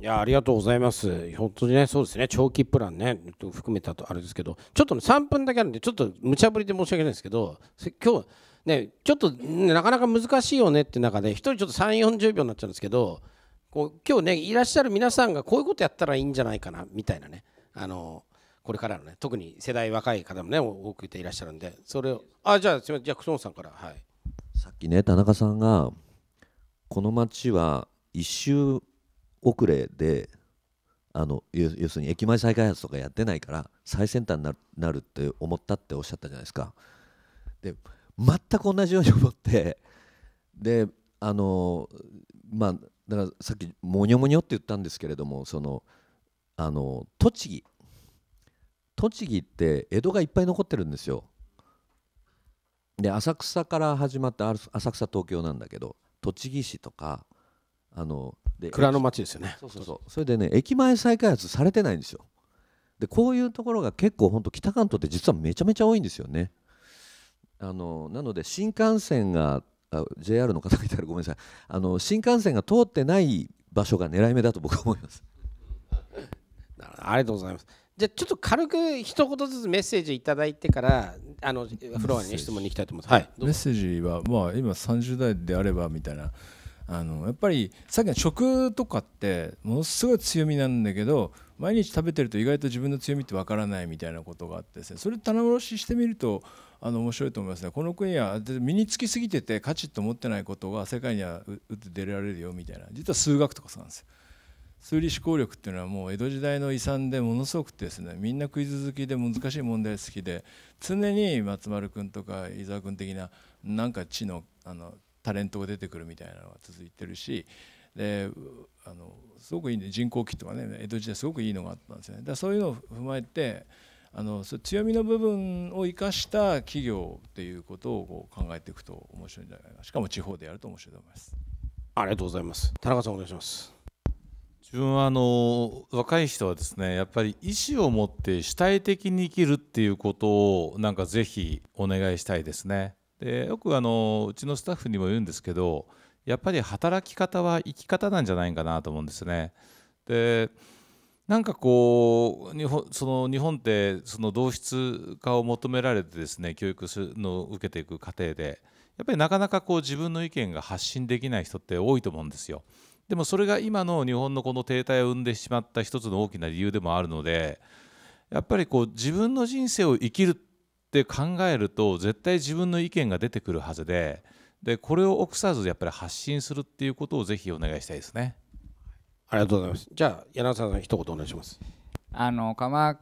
いやありがとうございます。本当にね、そうですね、長期プランね、含めたとあれですけど、ちょっとね、3分だけあるんで、ちょっと無茶ぶりで申し訳ないんですけど、今日ね、ちょっと、ね、なかなか難しいよねって中で、1人ちょっと3、40秒になっちゃうんですけど、こう今日ね、いらっしゃる皆さんがこういうことやったらいいんじゃないかなみたいなね、あのこれからのね特に世代若い方もね多くいていらっしゃるんでそれをあじゃあじゃあクソンさんからはいさっきね田中さんがこの町は一周遅れであの要するに駅前再開発とかやってないから最先端になるって思ったっておっしゃったじゃないですかで全く同じように思ってであのまあだからさっきもにょもにょって言ったんですけれどもそのあの栃木栃木って江戸がいっぱい残ってるんですよで浅草から始まって浅草東京なんだけど栃木市とかあので蔵の町ですよねそうそうそうそれでね駅前再開発されてないんですよでこういうところが結構本当北関東って実はめちゃめちゃ多いんですよねあのなので新幹線があ JR の方がいたらごめんなさいあの新幹線が通ってない場所が狙い目だと僕は思います [laughs] ありがとうございますじゃちょっと軽く一言ずつメッセージいただいてからあのフロアに、質問に行きたいと思います、はい、メッセージは、まあ、今30代であればみたいなあのやっぱりさっきの食とかってものすごい強みなんだけど毎日食べてると意外と自分の強みってわからないみたいなことがあってですねそれ棚卸ししてみるとあの面白いと思いますねこの国は身につきすぎてて価値と思ってないことが世界には打って出られるよみたいな実は数学とかそうなんですよ。数理思考力っていうのはもう江戸時代の遺産でものすごくてですねみんなクイズ好きで難しい問題好きで常に松丸君とか伊沢君的ななんか知のあのタレントが出てくるみたいなのが続いてるしであのすごくいいね人工機とかね江戸時代すごくいいのがあったんですよね。だそういうのを踏まえてあの強みの部分を生かした企業っていうことを考えていくと面白いんじゃないかなしかも地方でやると面白いと思いますありがとうございます田中さんお願いします自分はあの若い人はですねやっぱり意思を持って主体的に生きるっていうことをなんかぜひお願いしたいですね。でよくあのうちのスタッフにも言うんですけどやっぱり働き方は生き方なんじゃないかなと思うんですね。でなんかこう日本その日本ってその同質化を求められてですね教育の受けていく過程でやっぱりなかなかこう自分の意見が発信できない人って多いと思うんですよ。でもそれが今の日本のこの停滞を生んでしまった一つの大きな理由でもあるのでやっぱりこう自分の人生を生きるって考えると絶対自分の意見が出てくるはずででこれを臆さずやっぱり発信するっていうことをぜひお願いしたいですね。ありがとうございます。じゃあ柳沢さん一言お願いします。あの鎌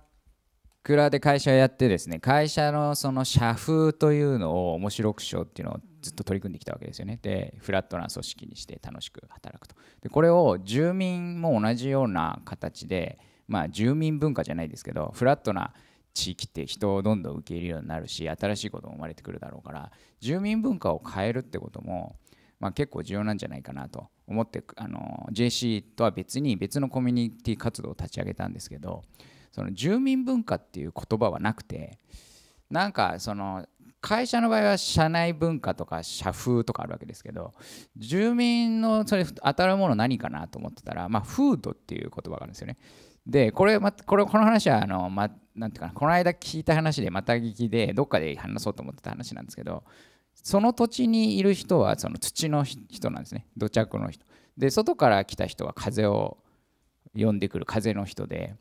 倉で会社をやってですね会社のその社風というのを面白くしようっていうのをずっと取り組んできたわけですよねでフラットな組織にして楽しく働くとでこれを住民も同じような形でまあ住民文化じゃないですけどフラットな地域って人をどんどん受け入れるようになるし新しいことも生まれてくるだろうから住民文化を変えるってことも、まあ、結構重要なんじゃないかなと思ってあの JC とは別に別のコミュニティ活動を立ち上げたんですけどその住民文化っていう言葉はなくてなんかその会社の場合は社内文化とか社風とかあるわけですけど住民のそれ当たるもの何かなと思ってたらまあフードっていう言葉があるんですよねでこれ,、ま、これこの話はあの、ま、なんていうかなこの間聞いた話でまた聞きでどっかで話そうと思ってた話なんですけどその土地にいる人はその土の人なんですね土着の人で外から来た人は風を呼んでくる風の人で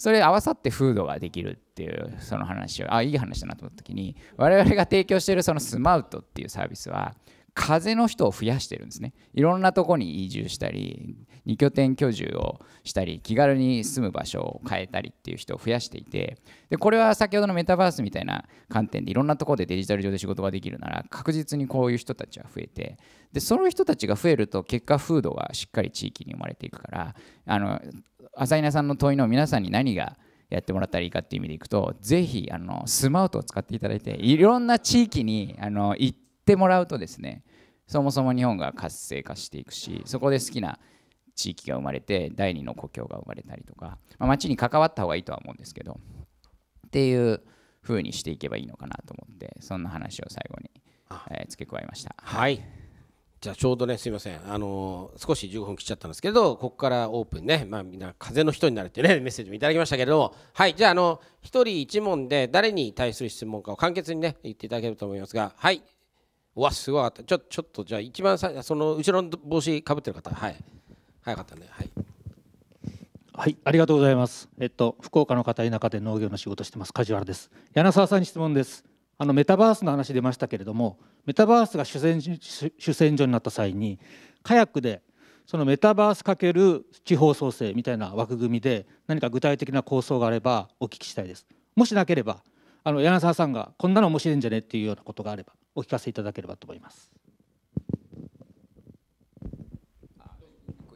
それ合わさってフードができるっていうその話をあいい話だなと思った時に我々が提供しているそのスマウトっていうサービスは風の人を増やしてるんですねいろんなとこに移住したり2拠点居住をしたり気軽に住む場所を変えたりっていう人を増やしていてでこれは先ほどのメタバースみたいな観点でいろんなところでデジタル上で仕事ができるなら確実にこういう人たちは増えてでその人たちが増えると結果風土がしっかり地域に生まれていくからあの朝比奈さんの問いの皆さんに何がやってもらったらいいかっていう意味でいくとぜひあのスマウトを使っていただいていろんな地域にあの行ってもらうとですねそもそも日本が活性化していくしそこで好きな地域が生まれて第二の故郷が生まれたりとか、まあ、町に関わった方がいいとは思うんですけどっていう風にしていけばいいのかなと思ってそんな話を最後に、えー、付け加えました。はい、じゃあちょうどねすみませんあのー、少し15分切っちゃったんですけどここからオープンねまあみんな風の人になるっていうねメッセージもいただきましたけれどもはいじゃああの1人1問で誰に対する質問かを簡潔にね言っていただけると思いますがはいわすごかったちょちょっとじゃあ一番さその後ろの帽子かぶってる方はい早かったねはい、はい、ありがとうございますえっと福岡の片田舎で農業の仕事してます梶原です柳沢さんに質問ですあのメタバースの話出ましたけれどもメタバースが主戦主戦場になった際にカヤックでそのメタバース×地方創生みたいな枠組みで何か具体的な構想があればお聞きしたいです。もしなければあの柳沢さんがこんなの面白いんじゃねっていうようなことがあればお聞かせいただければと思います。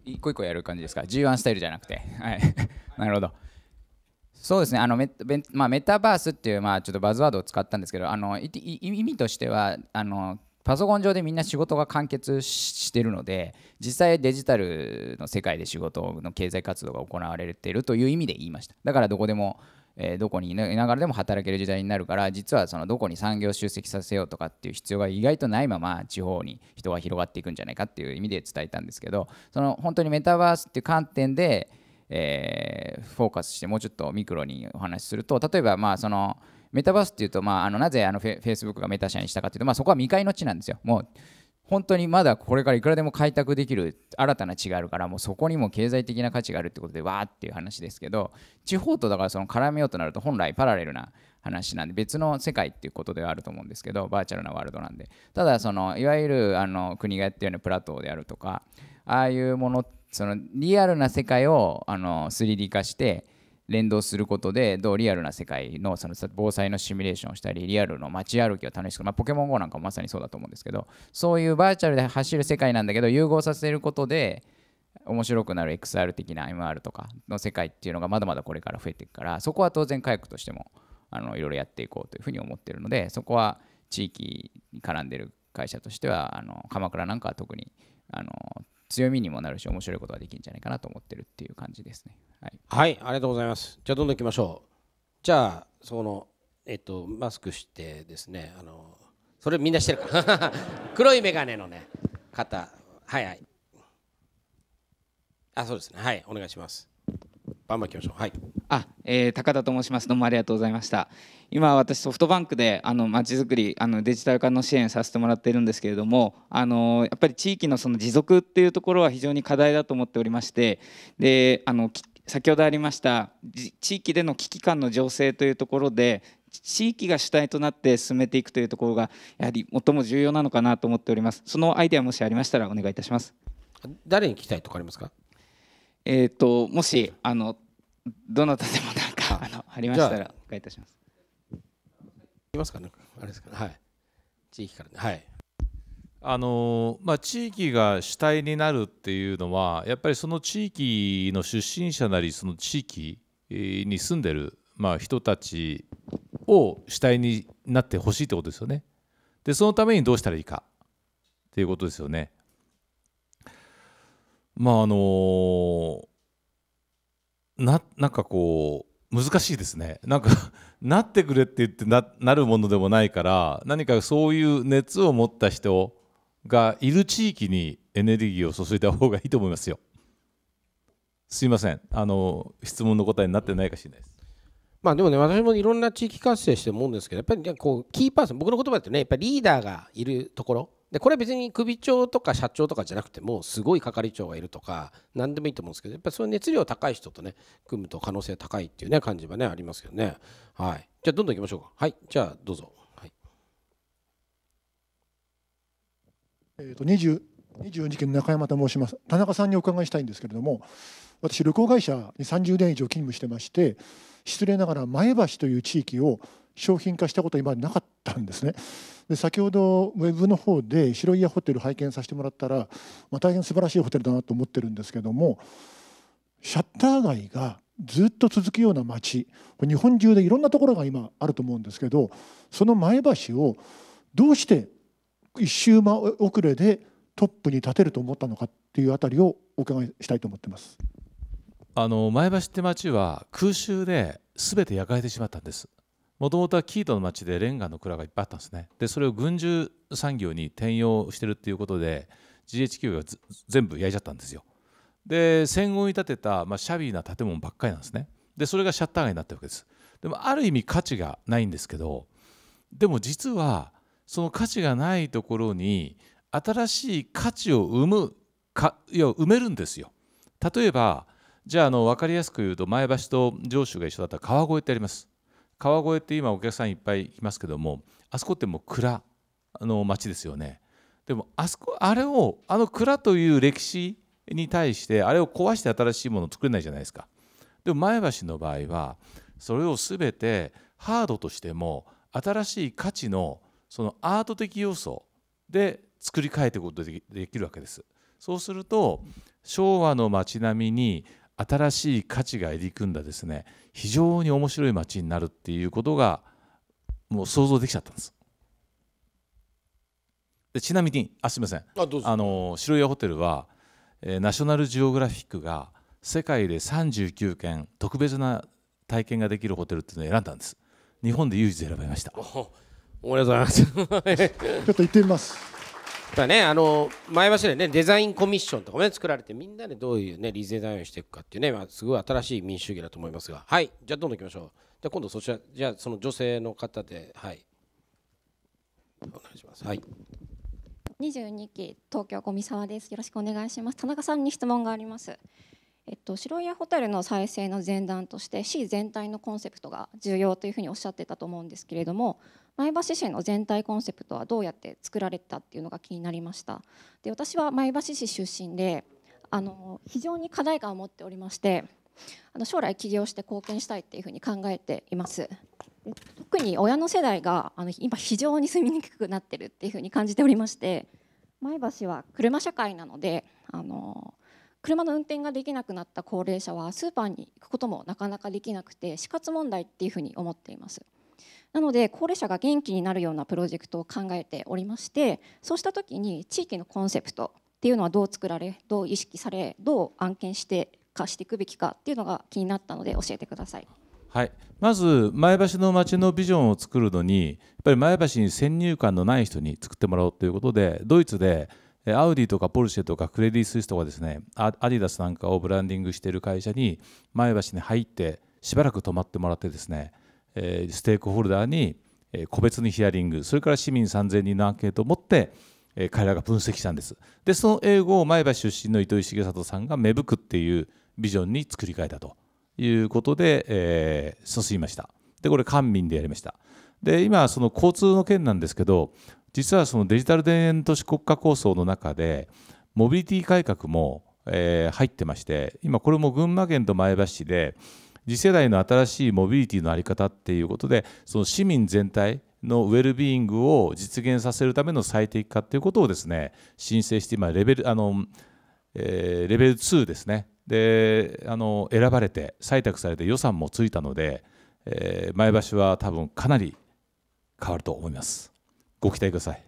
一個一個やる感じですか G1 スタイルじゃなくてはい [laughs] なるほどそうですねあのメまあ、メタバースっていう、まあ、ちょっとバズワードを使ったんですけどあの意味としてはあのパソコン上でみんな仕事が完結してるので実際デジタルの世界で仕事の経済活動が行われているという意味で言いましただからどこでもえー、どこにいながらでも働ける時代になるから実はそのどこに産業集積させようとかっていう必要が意外とないまま地方に人が広がっていくんじゃないかっていう意味で伝えたんですけどその本当にメタバースっていう観点で、えー、フォーカスしてもうちょっとミクロにお話しすると例えばまあそのメタバースっていうと、まあ、あのなぜあのフェイスブックがメタ社にしたかっていうと、まあ、そこは未開の地なんですよ。もう本当にまだこれからいくらでも開拓できる新たな地があるからもうそこにも経済的な価値があるってことでわーっていう話ですけど地方とだからその絡めようとなると本来パラレルな話なんで別の世界っていうことではあると思うんですけどバーチャルなワールドなんでただそのいわゆるあの国がやってるようなプラトーであるとかああいうものそのリアルな世界をあの 3D 化して連動することでどうリアルな世界のその防災のシミュレーションをしたりリアルの街歩きを楽しく、まあ、ポケモン GO なんかもまさにそうだと思うんですけどそういうバーチャルで走る世界なんだけど融合させることで面白くなる XR 的な MR とかの世界っていうのがまだまだこれから増えていくからそこは当然科学としてもあのいろいろやっていこうというふうに思ってるのでそこは地域に絡んでる会社としてはあの鎌倉なんかは特にあの強みにもなるし面白いことができるんじゃないかなと思ってるっていう感じですね。はい、はい、ありがとうございます。じゃあどんどんいきましょう。じゃあそのえっとマスクしてですねあのそれみんなしてるから [laughs] 黒い眼鏡のね方はいはいあそうですねはいお願いします。バンバン行きましょう。はい。あ、えー、高田と申します。どうもありがとうございました。今私ソフトバンクであのまちづくりあのデジタル化の支援させてもらっているんですけれども、あのやっぱり地域のその持続っていうところは非常に課題だと思っておりまして、で、あの先ほどありました地域での危機感の情勢というところで地域が主体となって進めていくというところがやはり最も重要なのかなと思っておりますそのアイデアもしありましたらお願いいたします誰に聞きたいとかありますかえっ、ー、ともしあのどなたでもなんかあのありましたらお伺いいたします。いますかか、あれですか、ね、はい。地域から、ね、はい。あのまあ、地域が主体になるっていうのはやっぱりその地域の出身者なりその地域に住んでる、まあ、人たちを主体になってほしいってことですよね。でそのためにどうしたらいいかっていうことですよね。まああのー、ななんかこう難しいですねなんか [laughs] なってくれって言ってななるものでもないから何かそういう熱を持った人がいる地域にエネルギーを注いだ方がいいと思いますよ。すいませんあの質問の答えになってないかしれないです。まあでもね私もいろんな地域活性して思うんですけどやっぱり、こうキーパーソン僕の言葉ってねやっぱリーダーがいるところでこれは別に首長とか社長とかじゃなくてもすごい係長がいるとか何でもいいと思うんですけどやっぱりその熱量高い人とね組むと可能性高いっていうね感じはねありますけどねはいじゃあどんどんいきましょうかはいじゃあどうぞはいえっ、と2 2事件の中山と申します田中さんにお伺いしたいんですけれども私旅行会社に30年以上勤務してまして失礼ながら前橋という地域を商品化したことは今までなかったんですねで先ほどウェブの方で白屋ホテル拝見させてもらったら、まあ、大変素晴らしいホテルだなと思ってるんですけどもシャッター街がずっと続くような街日本中でいろんなところが今あると思うんですけどその前橋をどうして一周遅れでトップに立てると思ったのかっていうあたりをお伺いしたいと思ってます。あの前橋って街は空襲で全て焼かれてしまったんですもともとはキートの町でレンガの蔵がいっぱいあったんですねでそれを軍需産業に転用してるっていうことで GHQ が全部焼いちゃったんですよで戦後に建てた、まあ、シャビーな建物ばっかりなんですねでそれがシャッター街になってるわけですでもある意味価値がないんですけどでも実はその価値がないところに新しい価値を生むかいや埋めるんですよ例えばじゃああの分かりやすく言うと前橋と城主が一緒だった川越ってあります川越って今お客さんいっぱいいますけどもあそこってもう蔵の町ですよねでもあそこあれをあの蔵という歴史に対してあれを壊して新しいものを作れないじゃないですかでも前橋の場合はそれを全てハードとしても新しい価値のそのアート的要素で作り変えていくことができるわけですそうすると昭和の街並みに新しい価値が入り組んだですね非常に面白い街になるっていうことがもう想像できちゃったんです。でちなみにあすみませんあの白岩ホテルは、えー、ナショナルジオグラフィックが世界で39件特別な体験ができるホテルっていうのを選んだんです日本で唯一選ばれましたおめでとうございます [laughs] ちょっと行ってみますだね、あの前橋でねデザインコミッションとかもね作られてみんなでどういうねリゼザインをしていくかっていうね、まあ、すごい新しい民主主義だと思いますがはいじゃあどんどんいきましょうじゃあ今度そちらじゃあその女性の方ではいお願いしますはい22期東京小ミ沢ですよろしくお願いします田中さんに質問がありますえっと、白家ホテルの再生の前段として市全体のコンセプトが重要というふうにおっしゃってたと思うんですけれども前橋市の全体コンセプトはどうやって作られたっていうのが気になりましたで私は前橋市出身であの非常に課題感を持っておりましてあの将来起業して貢献したいっていうふうに考えています特に親の世代があの今非常に住みにくくなってるっていうふうに感じておりまして前橋は車社会なのであの車の運転ができなくなった高齢者はスーパーに行くこともなかなかできなくて死活問題っていうふうに思っています。なので高齢者が元気になるようなプロジェクトを考えておりましてそうした時に地域のコンセプトっていうのはどう作られどう意識されどう案件して化していくべきかっていうのが気になったので教えてください。はい、まず前橋の街のビジョンを作るのにやっぱり前橋に先入観のない人に作ってもらおうということでドイツでアウディとかポルシェとかクレディ・スイスとかですねアディダスなんかをブランディングしている会社に前橋に入ってしばらく泊まってもらってですねステークホルダーに個別にヒアリングそれから市民3000人のアンケートを持って彼らが分析したんですでその英語を前橋出身の糸井重里さんが芽吹くっていうビジョンに作り変えたということで、えー、進みましたでこれ官民でやりましたで今その交通の件なんですけど実はそのデジタル田園都市国家構想の中でモビリティ改革も、えー、入ってまして今これも群馬県と前橋市で次世代の新しいモビリティの在り方っていうことでその市民全体のウェルビーイングを実現させるための最適化ということをですね申請して今レベルあの、えー、レベル2ですねであの選ばれて採択されて予算もついたので、えー、前橋は多分かなり変わると思いますご期待ください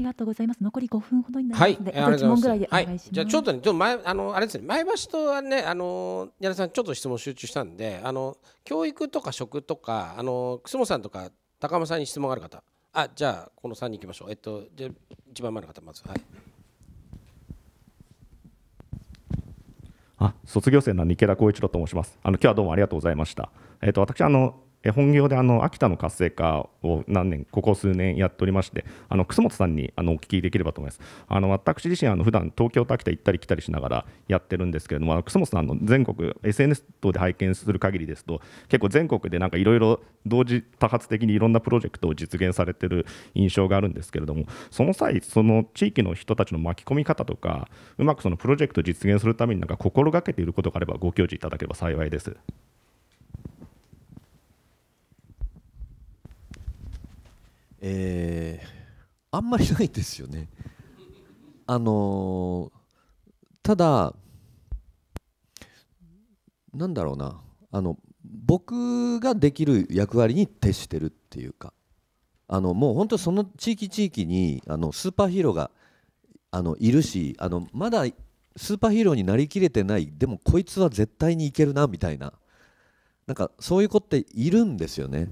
ありがとうございます。残り5分ほどになりますので、はい、1問ぐらいでお願いします。はい、じゃあちょっとね、ちょっと前あのあれですね、前橋とはね、あの矢田さんちょっと質問集中したんで、あの教育とか食とかあの楠本さんとか高間さんに質問がある方、あじゃあこの3人行きましょう。えっとじゃ一番前の方まずはい。あ卒業生の池田光一郎と申します。あの今日はどうもありがとうございました。えっと私あの本業であの秋田の活性化を何年ここ数年やっておりましてあの楠本さんにあのお聞きできればと思いますあの私自身あの普段東京と秋田行ったり来たりしながらやってるんですけれども楠本さんの全国 SNS 等で拝見する限りですと結構全国でなんかいろいろ同時多発的にいろんなプロジェクトを実現されてる印象があるんですけれどもその際その地域の人たちの巻き込み方とかうまくそのプロジェクトを実現するためになんか心がけていることがあればご教示いただければ幸いです。えー、あんまりないですよね。あのー、ただなんだろうなあの僕ができる役割に徹してるっていうかあのもう本当その地域地域にあのスーパーヒーローがあのいるしあのまだスーパーヒーローになりきれてないでもこいつは絶対にいけるなみたいななんかそういう子っているんですよね。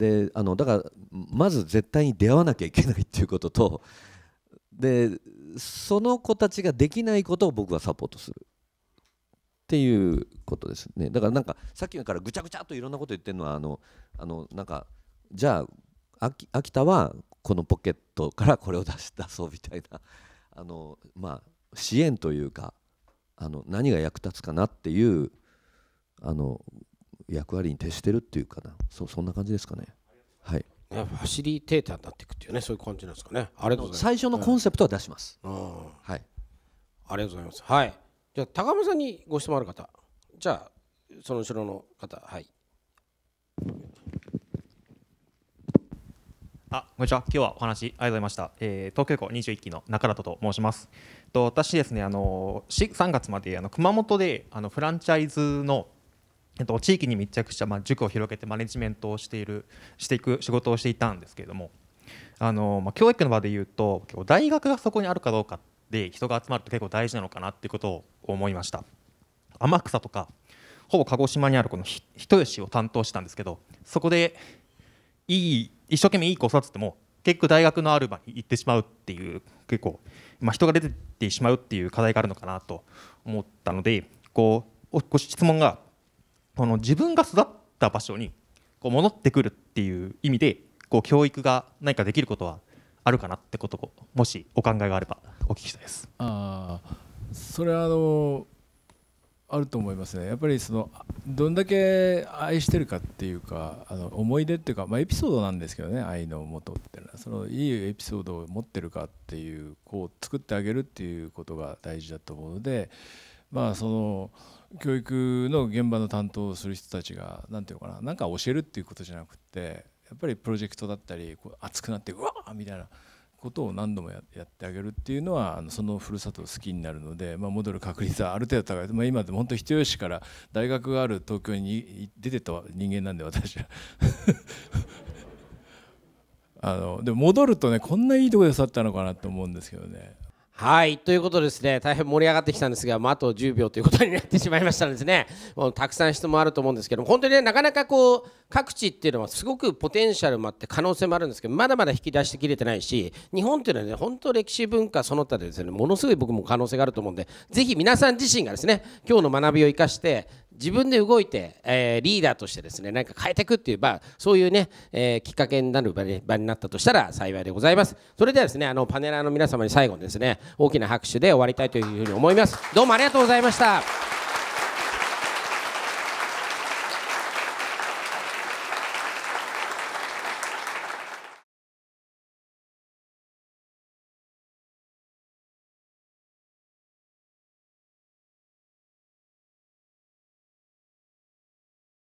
であのだからまず絶対に出会わなきゃいけないっていうこととでその子たちができないことを僕はサポートするっていうことですねだからなんかさっきからぐちゃぐちゃといろんなこと言ってるのはあのあのなんかじゃあ秋田はこのポケットからこれを出し出そうみたいなあの、まあ、支援というかあの何が役立つかなっていうあの役割に徹してるっていうかなそうそんな感じですかね。はいファシリテーターになっていくっていうねそういう感じなんですかねありがとうございます最初のコンセプトは出します、はい、ありがとうございますはいじゃあ高山さんにご質問ある方じゃあその後ろの方はいあこんにちは今日はお話ありがとうございました、えー、東京港21期の中里と申しますと私ですねあの3月まであの熊本であのフランチャイズのえっと、地域に密着した、まあ、塾を広げてマネジメントをしているしていく仕事をしていたんですけれどもあの、まあ、教育の場で言うと大学がそこにあるかどうかで人が集まると結構大事なのかなっていうことを思いました天草とかほぼ鹿児島にあるこの人吉を担当したんですけどそこでいい一生懸命いい子を育てても結構大学のある場に行ってしまうっていう結構、まあ、人が出てってしまうっていう課題があるのかなと思ったのでこうご質問がこの自分が育った場所にこう戻ってくるっていう意味でこう教育が何かできることはあるかなってことをもしお考えがあればお聞きしたいです。あそれはあのあると思いますねやっぱりそのどんだけ愛してるかっていうかあの思い出っていうか、まあ、エピソードなんですけどね愛のもとっていうのはそのいいエピソードを持ってるかっていうこう作ってあげるっていうことが大事だと思うのでまあその。うん教育の現場の担当をする人たちが何て言うのかな何か教えるっていうことじゃなくてやっぱりプロジェクトだったりこう熱くなってうわーみたいなことを何度もやってあげるっていうのはそのふるさとを好きになるので、まあ、戻る確率はある程度高い、まあ、今でも本当人吉から大学がある東京に出てった人間なんで私は [laughs] あのでも戻るとねこんないいとこで育ったのかなと思うんですけどねはいということですね大変盛り上がってきたんですが、まあ、あと10秒ということになってしまいましたのですね [laughs] もうたくさん質問あると思うんですけど本当にねなかなかこう各地っていうのはすごくポテンシャルもあって可能性もあるんですけどまだまだ引き出してきれてないし日本っていうのはね本当歴史文化その他でですねものすごい僕も可能性があると思うんでぜひ皆さん自身がですね今日の学びを生かして自分で動いて、えー、リーダーとしてですね何か変えていくっていう、まそういうね、えー、きっかけになる場,、ね、場になったとしたら幸いでございますそれではですねあのパネラーの皆様に最後にですね大きな拍手で終わりたいというふうに思いますどうもありがとうございました